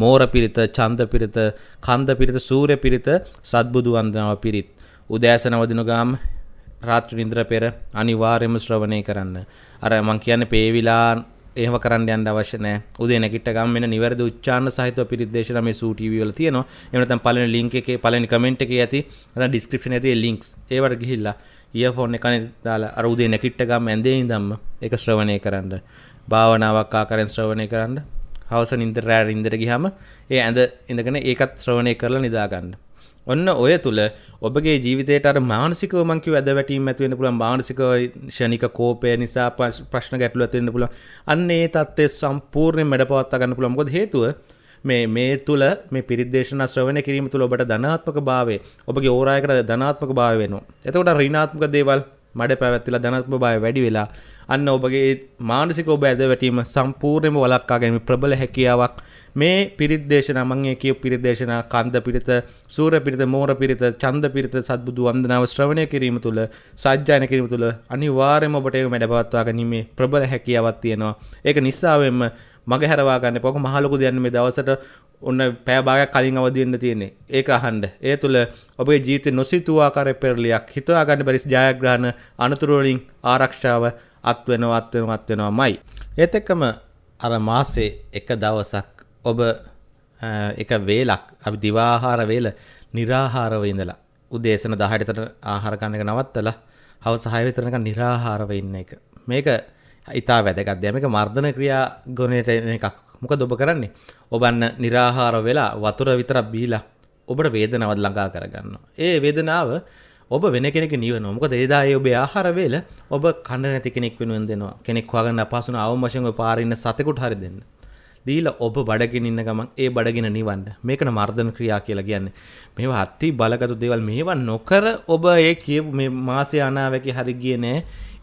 මෝර පිරිත චන්ද පිරිත කන්ද පිරිත සූරය පිරිත සත්බුදු වන්දනාව පිරිත් උදෑසනවදිනු ගාම් රාත්‍ර නිින්ද්‍ර පෙර අනිවාර්යම ශ්‍රවණය කරන්න අර මං කියන්න පේවිලා ඒම කරන්න යන්න අවශ්‍ය නැහැ. උදේ නැගිට ගම වෙන නිවැරදි උච්චාරණ සහිතව පිරිත් දේශනා මේ සූ ටීවී වල තියෙනවා. එහෙම නැත්නම් පළවෙනි ලින්ක් එකේ පළවෙනි කමෙන්ට් එකේ ඇති නැත්නම් ඩිස්ක්‍රිප්ෂන් එකේ ලින්ක්ස් ඒවට ගිහිල්ලා ඉයර්ෆෝන් එකනේ දාලා අර උදේ නැගිට ගම ඇඳේ ඉඳන්ම ඒක ශ්‍රවණය කරන්න. භාවනාවක් ආකරෙන් ශ්‍රවණය කරන්න හවස නින්දර රෑ ඉන්දර ගිහම ඒ ඇඳ ඉඳගෙන ඒකත් ශ්‍රවණය කරලා නිදාගන්න ඔන්න ඔය තුළ ඔබගේ ජීවිතයට මානසිකව මංකි වැද වැටීම ඇතිවෙන පුළන් මානසික ෂණික කෝපය නිසා ප්‍රශ්න ගැටලු ඇතිවෙන්න පුළන් අන්න ඒ තත්ත්වය සම්පූර්ණයෙන් මැඩ පවත්තා ගන්න පුළන් මොකද හේතුව මේ මේ තුළ මේ පිරිද්දේශන ශ්‍රවණය කිරීම තුළ ඔබට ධනාත්මක භාවය ඔබගේ ඕරායකට ධනාත්මක භාවය වෙනවා එතකොට ඍණාත්මක දේවල් මඩ පැවැත්තිලා ධනත්ම බය වැඩි වෙලා අන්න ඔබගේ මානසික ඔබ ඇද වැටීම සම්පූර්ණයම වලක්කා ගැනීම ප්‍රබල හැකියාවක් මේ පිරිත් දේශනා මම ඒ කියපු පිරිත් දේශනා කන්ද පිරිත සූර පිරිත මෝර පිරිත ඡන්ද පිරිත සත්බුදු වන්දනාව ශ්‍රවණය කිරීම තුළ සජ්ජායන කිරීම තුළ අනිවාර්යයෙන්ම ඔබට ඒක මැඩපවත්වා ගැනීමේ ප්‍රබල හැකියාවක් තියෙනවා ඒක නිසාවෙන්ම මගේ හැරවාගන්න පොක මහලොකු දෙයන්න මේ දවසට ඔන්න පෑභාගයක් කලින් අවදින්න තියෙන්නේ ඒක අහන්ඩ ඒ තුළ ඔබේ ජීත නොසිතුවාකාර පෙරලියක් හිතවාගන්න බැරිස් ජයග්‍රහණ අනතුරුවලින් ආරක්ෂාව අත්වෙන අත්වෙන අත්වෙනවා මයි. ඒත් එක්කම අර මාසේ එක දවසක් ඔබ එක වේලක් අපි දිවාහාර වේල නිරාහාරව ඉඳලා උදේසන දහයටතට ආහාරගන්නක නවත්තලා හවස හයවිතරනක නිරාහාරව ඉන්න එක මේක ඉතා වැදගත්දයමක මර්ධන ක්‍රියා ගොනයට එකක් මොක දොබ කරන්නේ ඔබන්න නිරාහාර වෙලා වතුර විතර බීලා ඔබට වේදනවත් ලඟා කරගන්න. ඒ වේදනාව ඔබ වෙන කෙනෙක නිව නොමක දෙදාය ඔබේ ආහාරවේල ඔබ කණඩ නැති කෙනෙක් වෙනුවෙන් දෙනවා කෙනෙක් වගන්න පසුන අවමශයව පාරන්න සතකුට හරි දෙන්න. දීල ඔබ බඩගෙන ඉන්න ගමන් ඒ බඩගෙන නිවන්න මේකන මර්ධන ක්‍රියා කියලා කියන්නේ මේ හත්ති බලගතු දෙවල් මේවා නොකර ඔබ ඒ කිය මාසය අනාවැකි හරි කියනෑ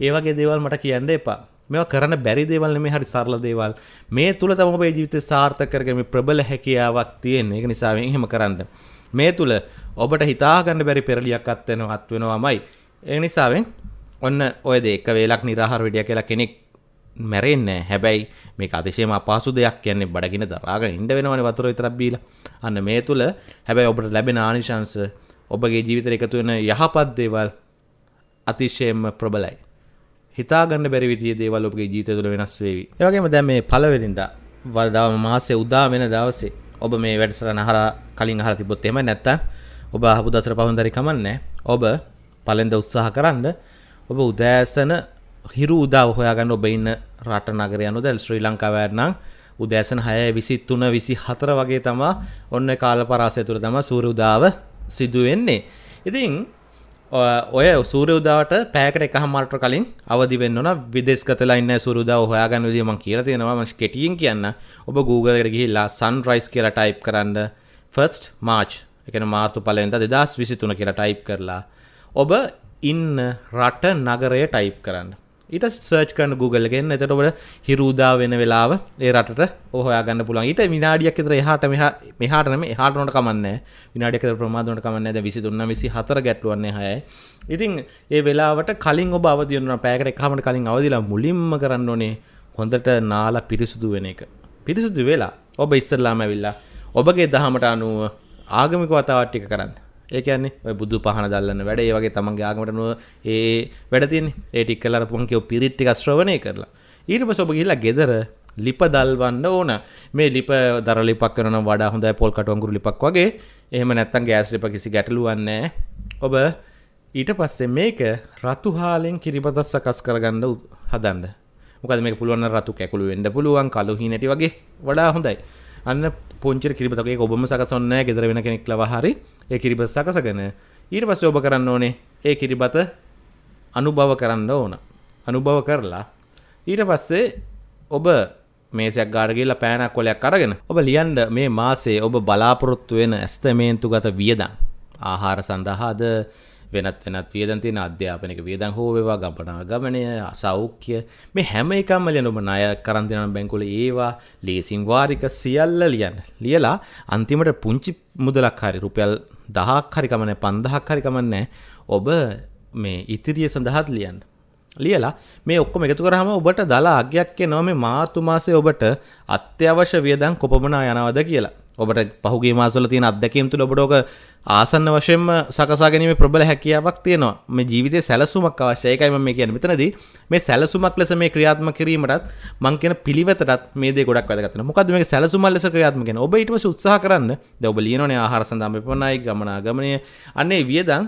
ඒවගේ දේවල් මට කියන්න එපා මෙවා කරන බැරි දේවල් නෙමෙයි හරි සරල දේවල්. මේ තුල තමයි ඔබේ ජීවිතේ සාර්ථක කරගෙන මේ ප්‍රබල හැකියාවක් තියෙන්නේ. ඒක නිසා මේ එහෙම කරන්න. මේ තුල ඔබට හිතා ගන්න බැරි පෙරලියක් අත් වෙනවා අත් වෙනවාමයි. ඒ නිසාවෙන් ඔන්න ඔය දේ එක වේලක් නිරාහාර වෙඩිය කියලා කෙනෙක් මැරෙන්නේ හැබැයි මේ අතිශයම අපහසු දෙයක් කියන්නේ බඩගින දරාගෙන ඉන්න වෙනවනේ වතුර විතරක් බීලා. අන්න මේ තුල හැබැයි ඔබට ලැබෙන ආනිශංස ඔබගේ ජීවිතයට එකතු වෙන යහපත් දේවල් අතිශයම ප්‍රබලයි. හිතාගන්න බැරි විදිිය දේවල් ඔබගේ ජීත තුළ වෙනස් වේවි ඒවගේම දැ මේ පලවෙදින්ද වදදාව මාසේ උදා වෙන දවසේ ඔබ මේ වැඩසර නහර කලින් හර තිබොත් එම නැත්ත ඔබ හපු දසර පහුන්දරි කමන්නේ ඔබ පලෙන්ද උත්සාහ කරන්න ඔබ උදෑසන හිරු උදාව හොයාගන්න ඔබ ඉන්න රට නගරයනු දැල් ශ්‍රී ලංකාවෑරනම් උදෑසන හය විසි තුන විසි හතර වගේ තමා ඔන්න කාල පරාසය තුර තම සූරුදාව සිදුවෙන්නේ ඉතින් ඔය සූරයුදාවට පෑකට එක හමල්ට කලින් අවදි වෙන්නන විදෙස්කතලා ඉන්න සුරුදා හොයාගන්න විදිම කියර තියෙනවා මං කෙටියෙන් කියන්න ඔබ Googleට ගිහිල්ලා සන් රයිස් කියලා ටයිප් කරන්න ෆස්ට් මාච් එකන මාර්තු පලෙන්ද දෙදස් විසිතුන කියලා ටයිප් කරලා ඔබ ඉන්න රට නගරය ටයිප් කරන්න ඊට සර්ච් කරන Google එකෙන් එතකොට ඔබට හිරුදා වෙන වෙලාව ඒ රටට හොයා ගන්න පුළුවන්. ඊට විනාඩියක් විතර එහාට මෙහා මෙහාට නෙමෙයි එහාට උනට කමන්නේ නැහැ. විනාඩියක් විතර ප්‍රමාද උනට කමන්නේ නැහැ. දැන් 23 24 ගැටලුවන්නේ 6යි. ඉතින් ඒ වෙලාවට කලින් ඔබ අවදි වෙනවා. පැයකට එකහමකට කලින් අවදිලා මුලින්ම කරන්න ඕනේ හොඳට නාලා පිරිසුදු වෙන එක. පිරිසුදු වෙලා ඔබ ඉස්සරලාම ඇවිල්ලා ඔබගේ දහමට අනුව ආගමික වතාවත් ටික කරන්න. ඒකන්නේ බුදු පහන දල්ලන්න වැඩ ඒ වගේ තමන් ගාගමට නුව ඒ වැඩතින් ඒටික් කලර පුන්කෝ පිරිට්ටි ශ්‍රවණය කරලා ඊට පස ඔබ කියලා ගෙදර ලිප දල්වන්න ඕන මේ ලිප දර ලිපක් කරන වඩා හොඳ පොල් කටුවන්ගුරු ලිපක් වගේ එහෙම නැත්තන් ගෑස් ලිප කිසි ගැටලුවන්නේ ඔබ ඊට පස්සේ මේක රතුහාලෙන් කිරිබතත් සකස් කරගන්න හදන්න මොකද මේ පුළුවන් රතු කැකුළු වෙන්න පුළුවන් කලු හිනැටි වගේ වඩා හොඳයි අන්න පුංචි කිරිබතගේ ඔබම සකසන්න ගෙදර වෙන කෙනෙක් ලවහරි ඒ කිරිබත් සකසගෙන ඊට පස්සේ ඔබ කරන්න ඕනේ ඒ කිරිබත අනුභව කරන්න ඕන අනුභව කරලා ඊට පස්සේ ඔබ මේසයක් ගාඩගල්ල පෑනක් කොලයක් අරගෙන ඔබ ලියන්ඩ මේ මාසේ ඔබ බලාපොරොත්තු වෙන ඇස්තමේන්තු ගත වියදන් ආහාර සඳහාද වෙනත් වෙනත් වියදන් තියෙන අධ්‍යාපනික වියදන් හෝ වේවා ගම්පනා ගමනය සෞඛ්‍ය මේ හැම එකම ලියන ඔබ ණය කරන් දෙනවා බැංකුවල ඒවා ලේසින් වාරික සියල්ල ලියන්න ලියලා අන්තිමට පුංචි මුදලක් හරි රුපියල් 1000ක් හරි කමන්නේ 5000ක් හරි කමන්නේ ඔබ මේ ඉතිරිය සඳහාත් ලියන්න ලියලා මේ ඔක්කොම එකතු කරාම ඔබට දලා අගයක් එනවා මේ මාතු මාසේ ඔබට අත්‍යවශ්‍ය වියදම් කොපමණ යනවද කියලා. ඔබට පහුගේ මාසල තියෙන අත්දැකීම් තුළ ඔබටෝක ආසන්න වශයෙන්ම සකසා ගැනීම ප්‍රබල හැකියාවක් තියෙනවා මේ ජීවිතය සැලසුමක් අවශ්‍යයි ඒකයි මම කියන්නේ මෙතනදී මේ සැලසුමක් ලෙස මේ ක්‍රියාත්මක කිරීමටත් මං කියන පිළිවෙතටත් මේ දේ ගොඩක් වැදගත් වෙනවා මොකද්ද මේක සැලසුමක් ලෙස ක්‍රියාත්මක කරන ඔබ ඊට පස්සේ උත්සාහ කරන්න දැන් ඔබ ලියනෝනේ ආහාර සඳහා මෙපමණයි ගමනාගමනය අනේ වියදම්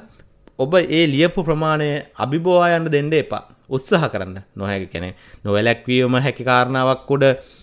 ඔබ ඒ ලියපු ප්‍රමාණය අභිබෝවා යන්න දෙන්න එපා උත්සාහ කරන්න නොහැකි කෙනෙක් නොවැළැක්වීම හැකි කාරණාවක් උඩ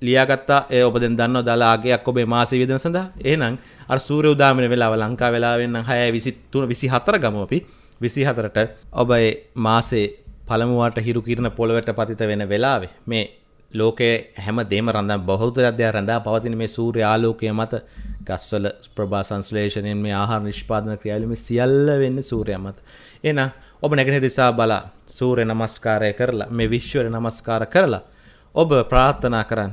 ලියාගත්තා ඒ ඔබදෙන් දන්න දලාගේයක් ඔබේ මාස විදන සඳහා ඒනම් අර සූර උදාමන වෙලාව ලංකා වෙලාවෙන්න්න හය විසිත්තුන විසි හතර ගමපි විසි හතරට ඔබයි මාසේ පළමුවාට හිරු කිරණ පොළවට පතිත වෙන වෙලාවේ මේ ලෝකයේ හැම දේම රඳ බෞද්ධ අධ්‍යා රඳා පවතින මේ සූර්ය ආලෝකය මත ගස්වල ප්‍රභා සංස්ලේෂණයෙන් මේ ආහාර නිෂ්පාදන ක්‍රියාවලින් මේ සියල්ල වෙන්නේ සූර්යයා මත. එහෙනම් ඔබ නැගෙනහිර දිසා බලා සූර්ය නමස්කාරය කරලා මේ විශ්වර නමස්කාර කරලා ඔබ ප්‍රාර්ථනා කරන්න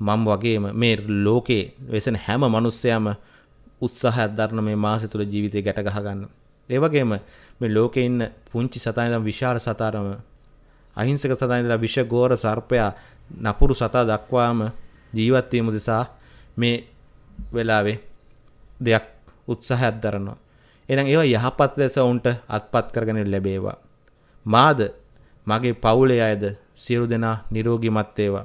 මම් වගේම මේ ලෝකේ වෙසෙන හැම මනුස්සයම උත්සාහයක් දරන මේ මාසය තුළ ජීවිතය ගැට ගහගන්න. ඒ වගේම මේ ලෝකේ ඉන්න පුංචි සතා ඉඳන් විශාල සතාරම අහිංසක සතා ඉඳලා විෂගෝර සර්පයා නපුරු සතා දක්වාම ජීවත් වීම දිසා මේ වෙලාවේ දෙයක් උත්සාහයක් දරනවා. එහෙනම් ඒව යහපත් ලෙස උන්ට අත්පත් කරගෙන ලැබේවා. මාද මගේ පවුලේ අයද සියලු දෙනා නිරෝගිමත් වේවා.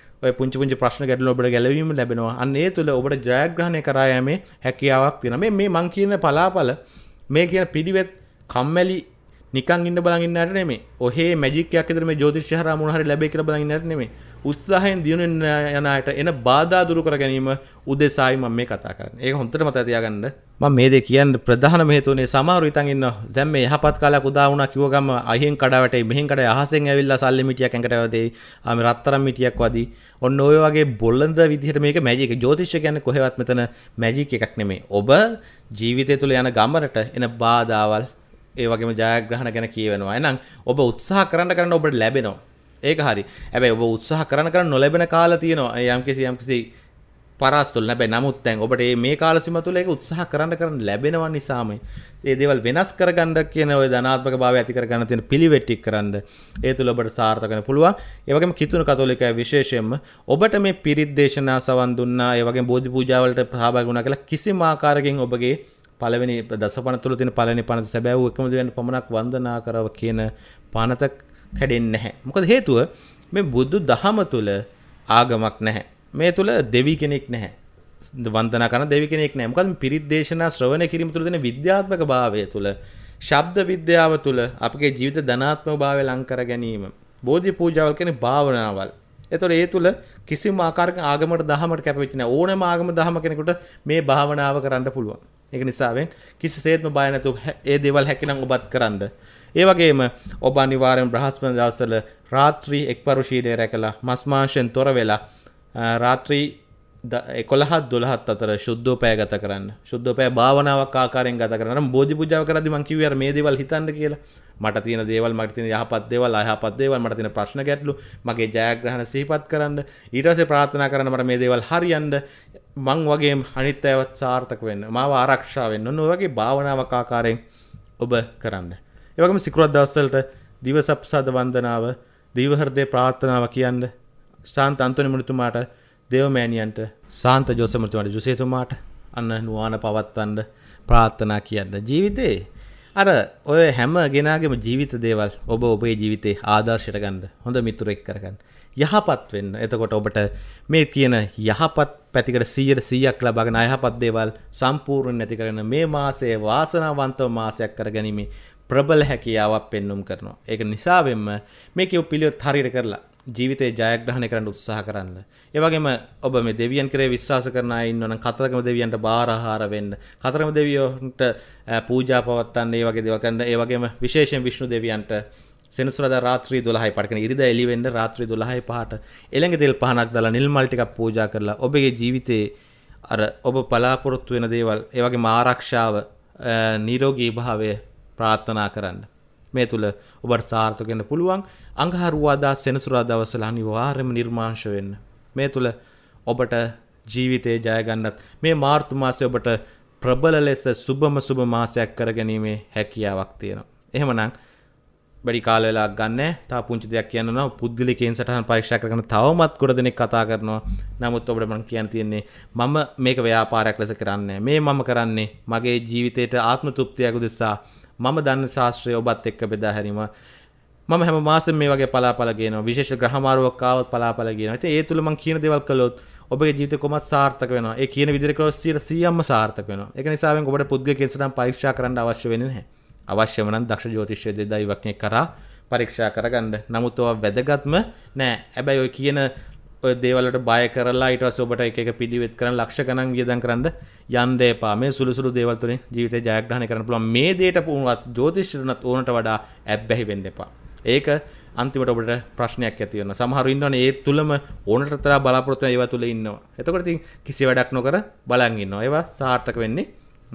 පුංච පුංචි ප්‍රශ්න ගැටල ඔබට ගැලවීම ලැබෙනවා අන්නේ තුළ ඔබට ජයග්‍රහණය කරායමේ හැකියාවක් තින මේ මං කියන පලාපල මේ කියන පිළිවෙත් කම්මැලි නිකන් ඉන්න බලගන්නට නෙමේ ඔහේ මැජිකයක් ෙතරම ජෝතිශ්‍යහර මුණහරි ලැබේ කර බලගන්නට නෙමේ උත්සාහයෙන් දියුණෙන් යනට එන බාධා දුරු කර ගැනීම උදෙසායිම මේ කතා කරන්න ඒ හොන්තර මතතියාගන්න මම මේ දේ කියන්න ප්‍රධාන හේතුවනේ සමහරව ඉතින් ඉන්න දැන් මේ යහපත් කාලයක් උදා වුණා කිව්ව ගම අහින් කඩ වැටේ මෙහෙන් කඩ අහසෙන් ඇවිල්ලා සල්ලි මිටියක් ඇඟට වැදේ ආම රත්තරන් මිටියක් වදී ඔන්න ඔය වගේ බොළඳ විදිහට මේක මැජික් ජ්‍යොතිෂය කියන්නේ කොහෙවත් මෙතන මැජික් එකක් නෙමෙයි ඔබ ජීවිතය තුළ යන ගමනට එන බාධාවල් ඒ වගේම ජයග්‍රහණ ගැන කියවෙනවා එනම් ඔබ උත්සාහ කරන්න කරන්න ඔබට ලැබෙනවා ඒක හරි ඇබැයි ඔබ උත්සාහ කරන කරන්න නොලැබෙන කාලා තියෙනවා යම්කිසි යම්කිසි පරස්තුල් නැබැයි නමුත් දැන් ඔබට මේ කාලසීම තුළ ඒක උත්සාහ කරන්න කරන්න ලැබෙනවා නිසාම ඒ දේවල් වෙනස් කරගන්න කියන ওই ධනාත්මක භාවය ඇති කරගන්න තියෙන පිළිවෙත් කරන්න ඒ තුළ ඔබට සාර්ථක වෙන්න පුළුවන් ඒ වගේම කිතුණු කතෝලිකය විශේෂයෙන්ම ඔබට මේ පිරිත් දේශනා සවන් දුන්නා ඒ වගේම බෝධි පූජා වලට සහභාගී වුණා කියලා කිසිම ආකාරකින් ඔබගේ පළවෙනි දසපන තුළ තියෙන පළවෙනි පනත සැබෑවූ එකම දෙවෙනි පමණක් වන්දනා කරව කියන පනත කැඩෙන්නේ නැහැ මොකද හේතුව මේ බුදු දහම තුළ ආගමක් නැහැ මේ තුළ දෙවි කෙනෙක් නැහැ වන්දන කරන දෙවි කෙනෙක් නැහැ මොකද පිරිත් දේශනා ශ්‍රවණය කිරීම තුළ දෙන විද්‍යාත්මක භාවය තුළ ශබ්ද විද්‍යාව තුළ අපගේ ජීවිත ධනාත්මක භාවය ලං කර ගැනීම බෝධි පූජාවල් කියන භාවනාවල් එතකොට ඒ තුළ කිසිම ආකාරක ආගමකට දහමකට කැපවෙච්ච නැහැ ඕනම ආගම දහම කෙනෙකුට මේ භාවනාව කරන්න පුළුවන් ඒක නිසාවෙන් කිසිසේත්ම බය නැතුව ඒ දේවල් හැකිනම් ඔබත් කරන්න. ඒ වගේම ඔබ අනිවාර්යෙන් බ්‍රහස්පති දවස්වල රාත්‍රී එක්පරුෂීඩය රැකලා මස් මාංශයෙන් තොර වෙලා රාත්‍රී එකොළහත් දොළහත් අතර ශුද්ධෝපය ගත කරන්න ශුද්ධෝපය භාවනාවක් ආකාරයෙන් ගත කරන්න බෝධි පුජාව කරදි මං කිව්වර මේ දේවල් හිතන්න කියලා මට තියෙන දේවල් මට තියෙන යහපත් දේවල් අයහපත් දේවල් මට තියෙන ප්‍රශ්න ගැටලු මගේ ජයග්‍රහණ සිහිපත් කරන්න ඊට පස්සේ ප්‍රාර්ථනා කරන්න මට මේ දේවල් හරියන්න මං වගේ අනිත් අයවත් සාර්ථක වෙන්න මාව ආරක්ෂා වෙන්න ඔන්න ඔය වගේ භාවනාවක් ආකාරයෙන් ඔබ කරන්න ඒ වගේම සිකුරාදා දවස්වලට දිවසප්සද වන්දනාව දිවහෘදේ ප්‍රාර්ථනාව කියන්නේ සාන්ත අන්තනිමරතුමාට දෙවමෑණියන්ට සාන්ත ජෝසමරතුමාට ජුසේතුමාට අන්න නුවාන පවත්වන්ඩ ප්‍රාර්ථනා කියන්න ජීවිතේ අර ඔය හැම ගෙනගේම ජීවිත දේවල් ඔබ ඔබේ ජීවිතේ ආදර්ශයට ගන්න හොඳ මිතුරෙක් කරගන්න යහපත් වෙන්න එතකොට ඔබට මේ කියන යහපත් පැතිකට සීයට සීයක් ලබගෙන අයහපත් දේවල් සම්පූර්ණ නැති කරන මේ මාසයේ වාසනාවන්තව මාසයක් කරගැනීමේ ප්‍රබල හැකියාවක් පෙන්නුම් කරනවා ඒක නිසාවෙන්ම මේක පිළියොත් හරියට කරලා ජීවිතේ ජයග්‍රහණය කරන්න උත්සාහ කරන්න. ඒ වගේම ඔබ මේ දෙවියන් කරේ විශ්වාස කරන අය ඉන්නවනම් කතරගම දෙවියන්ට බාරහාර වෙන්න. කතරගම දෙවියන්ට පූජා පවත්වන්න ඒ වගේ දේවල් කරන්න. ඒ වගේම විශේෂයෙන් විෂ්ණු දෙවියන්ට සෙනසුරාදා රාත්‍රී 12යි පටකන ඉරිදා එළි වෙන්න රාත්‍රී 12යි පහට එළඟ තෙල් පහනක් දාලා නිල් මල් ටිකක් පූජා කරලා ඔබගේ ජීවිතේ අර ඔබ බලාපොරොත්තු වෙන දේවල් ඒ වගේම ආරක්ෂාව නිරෝගී භාවය ප්‍රාර්ථනා කරන්න. මේ තුළ ඔබට සාර්ථකෙන්න්න පුළුවන් අඟහරුවාදා සෙනසුරාදවසල අනිවාර්යම නිර්මාංශ වෙන්න. මේ තුළ ඔබට ජීවිතය ජයගන්නත් මේ මාර්තුමාසය ඔබට ප්‍රබල ලෙස සුබම සුබ මාසයක් කරගැනීමේ හැකියාවක් තියෙනවා. එහෙමනම් බඩි කාලවෙලා ගන්න තා පුංචි දෙයක් කියන්න පුද්ගලිකෙන් සටහන් පරීක්ෂ කරන තවමත් ගොඩ දෙනෙක් කතා කරනවා නමුත් ඔබට මං කියන්න තියෙන්නේ මම මේක ව්‍යාපාරයක් ලෙස කරන්නේ මේ මම කරන්නේ මගේ ජීවිතයට ආත්ම තුෘප්තියක දෙසා මම දන්න ශාස්ත්‍රය ඔබත් එක්ක බෙදා හැරීම මම හැම මාසෙම මේ වගේ පලාපල කියනවා විශේෂ ග්‍රහමාරුවක් ආවත් පලාපල කියනවා. ඉතින් ඒ තුල මම කියන දේවල් කළොත් ඔබගේ ජීවිත කොමත් සාර්ථක වෙනවා. ඒ කියන විදිහට කළොත් 100%ම සාර්ථක වෙනවා. ඒක නිසා වෙන් ඔබට පුද්ගලික ඉන්ස්ටාග්‍රෑම් පරීක්ෂා කරන්න අවශ්‍ය වෙන්නේ නැහැ. අවශ්‍යම නම් දක්ෂ ජ්‍යොතිෂය දෙදයි වක්නේ කරා පරීක්ෂා කරගන්න. නමුත් ඔය වැදගත්ම නෑ. හැබැයි ඔය කියන දේවලට බය කරලා ඊට පස්සේ ඔබට එක එක පිළිවෙත් කරන් ලක්ෂ ගණන් වියදම් කරන්න යන්න එපා. මේ සුළු සුළු දේවල් තුලින් ජීවිතේ ජයග්‍රහණය කරන්න පුළුවන්. මේ දේට වුණත් ජ්‍යොතිෂයට ඕනට වඩා ඇබ්බැහි වෙන්න එපා. ඒක අන්තිමට ඔබට ප්‍රශ්නයක් ඇති වෙනවා. සමහරු ඉන්නවනේ ඒ තුලම ඕනට තරම් බලාපොරොත්තු වෙන ඒවා තුල ඉන්නවා. එතකොට ඉතින් කිසි වැඩක් නොකර බලන් ඉන්නවා. ඒවා සාර්ථක වෙන්නේ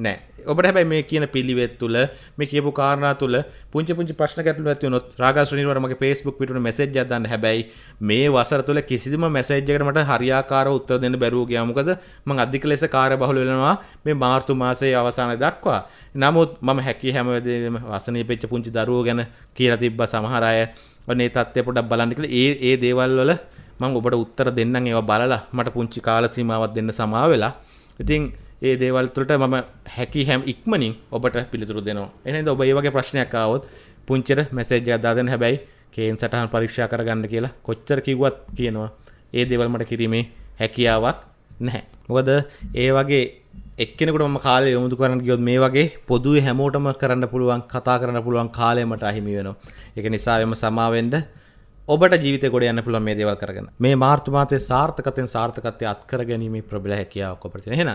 නෑ ඔබට හැබැයි මේ කියන පිළිවෙත් තුළ මේ කියපු කාරණා තුළ පුංචි පුංචි ප්‍රශ්න ගැටලු ඇති වුණොත් රාගාස් රණීවර මගේ Facebook පිටුන මැසේජ් එකක් දාන්න හැබැයි මේ වසර තුළ කිසිම මැසේජ් එකකට මට හරියාකාරව උත්තර දෙන්න බැරුව ගියා මොකද මම අධික ලෙස කාර්යබහුල වෙනවා මේ මාර්තු මාසයේ අවසානය දක්වා නමුත් මම හැකි හැම වෙලේම වසනීපෙච්ච පුංචි දරුවෝ ගැන කියලා තිබ්බා සමහර අය ඔනේ තත්ත්වය පොඩ්ඩක් බලන්න කියලා ඒ ඒ දේවල් වල මම ඔබට උත්තර දෙන්නම් ඒවා බලලා මට පුංචි කාල සීමාවක් දෙන්න සමා වෙලා ඉතින් ඒ දේවල්තුලට මම හැකි හැම් ඉක්මනින් ඔබට පිළිතුරු දෙනවා එනද ඔබ ඒවගේ ප්‍රශ්නයක් ආවොත් පුංචර මැසේජ් අදාදන හැබැයි කේන් සටහන් පරීක්ෂා කරගන්න කියලා කොච්චර කිව්වත් කියනවා ඒ දේවල් මට කිරීමේ හැකියාවක් නැහැ මොකද ඒ වගේ එක්කෙනකට ම කාලය යොමුතු කරන්න ගියොත් මේ වගේ පොදුව හැමෝටම කරන්න පුළුවන් කතා කරන්න පුළුවන් කාලයමට අහිමි වෙනවා එක නිසාවෙම සමාවෙන්ඩ ඔබට ජීවිත ගොඩ යන්න පුළුවන් මේ දේවල් කරගෙන මේ මාර්තු මාතේ සාර්ථකතෙන් සාර්ථකත්වය අත්කර ගැනීමේ ප්‍රබල හැකියාවක් ඔබට තියෙන. එහෙනම්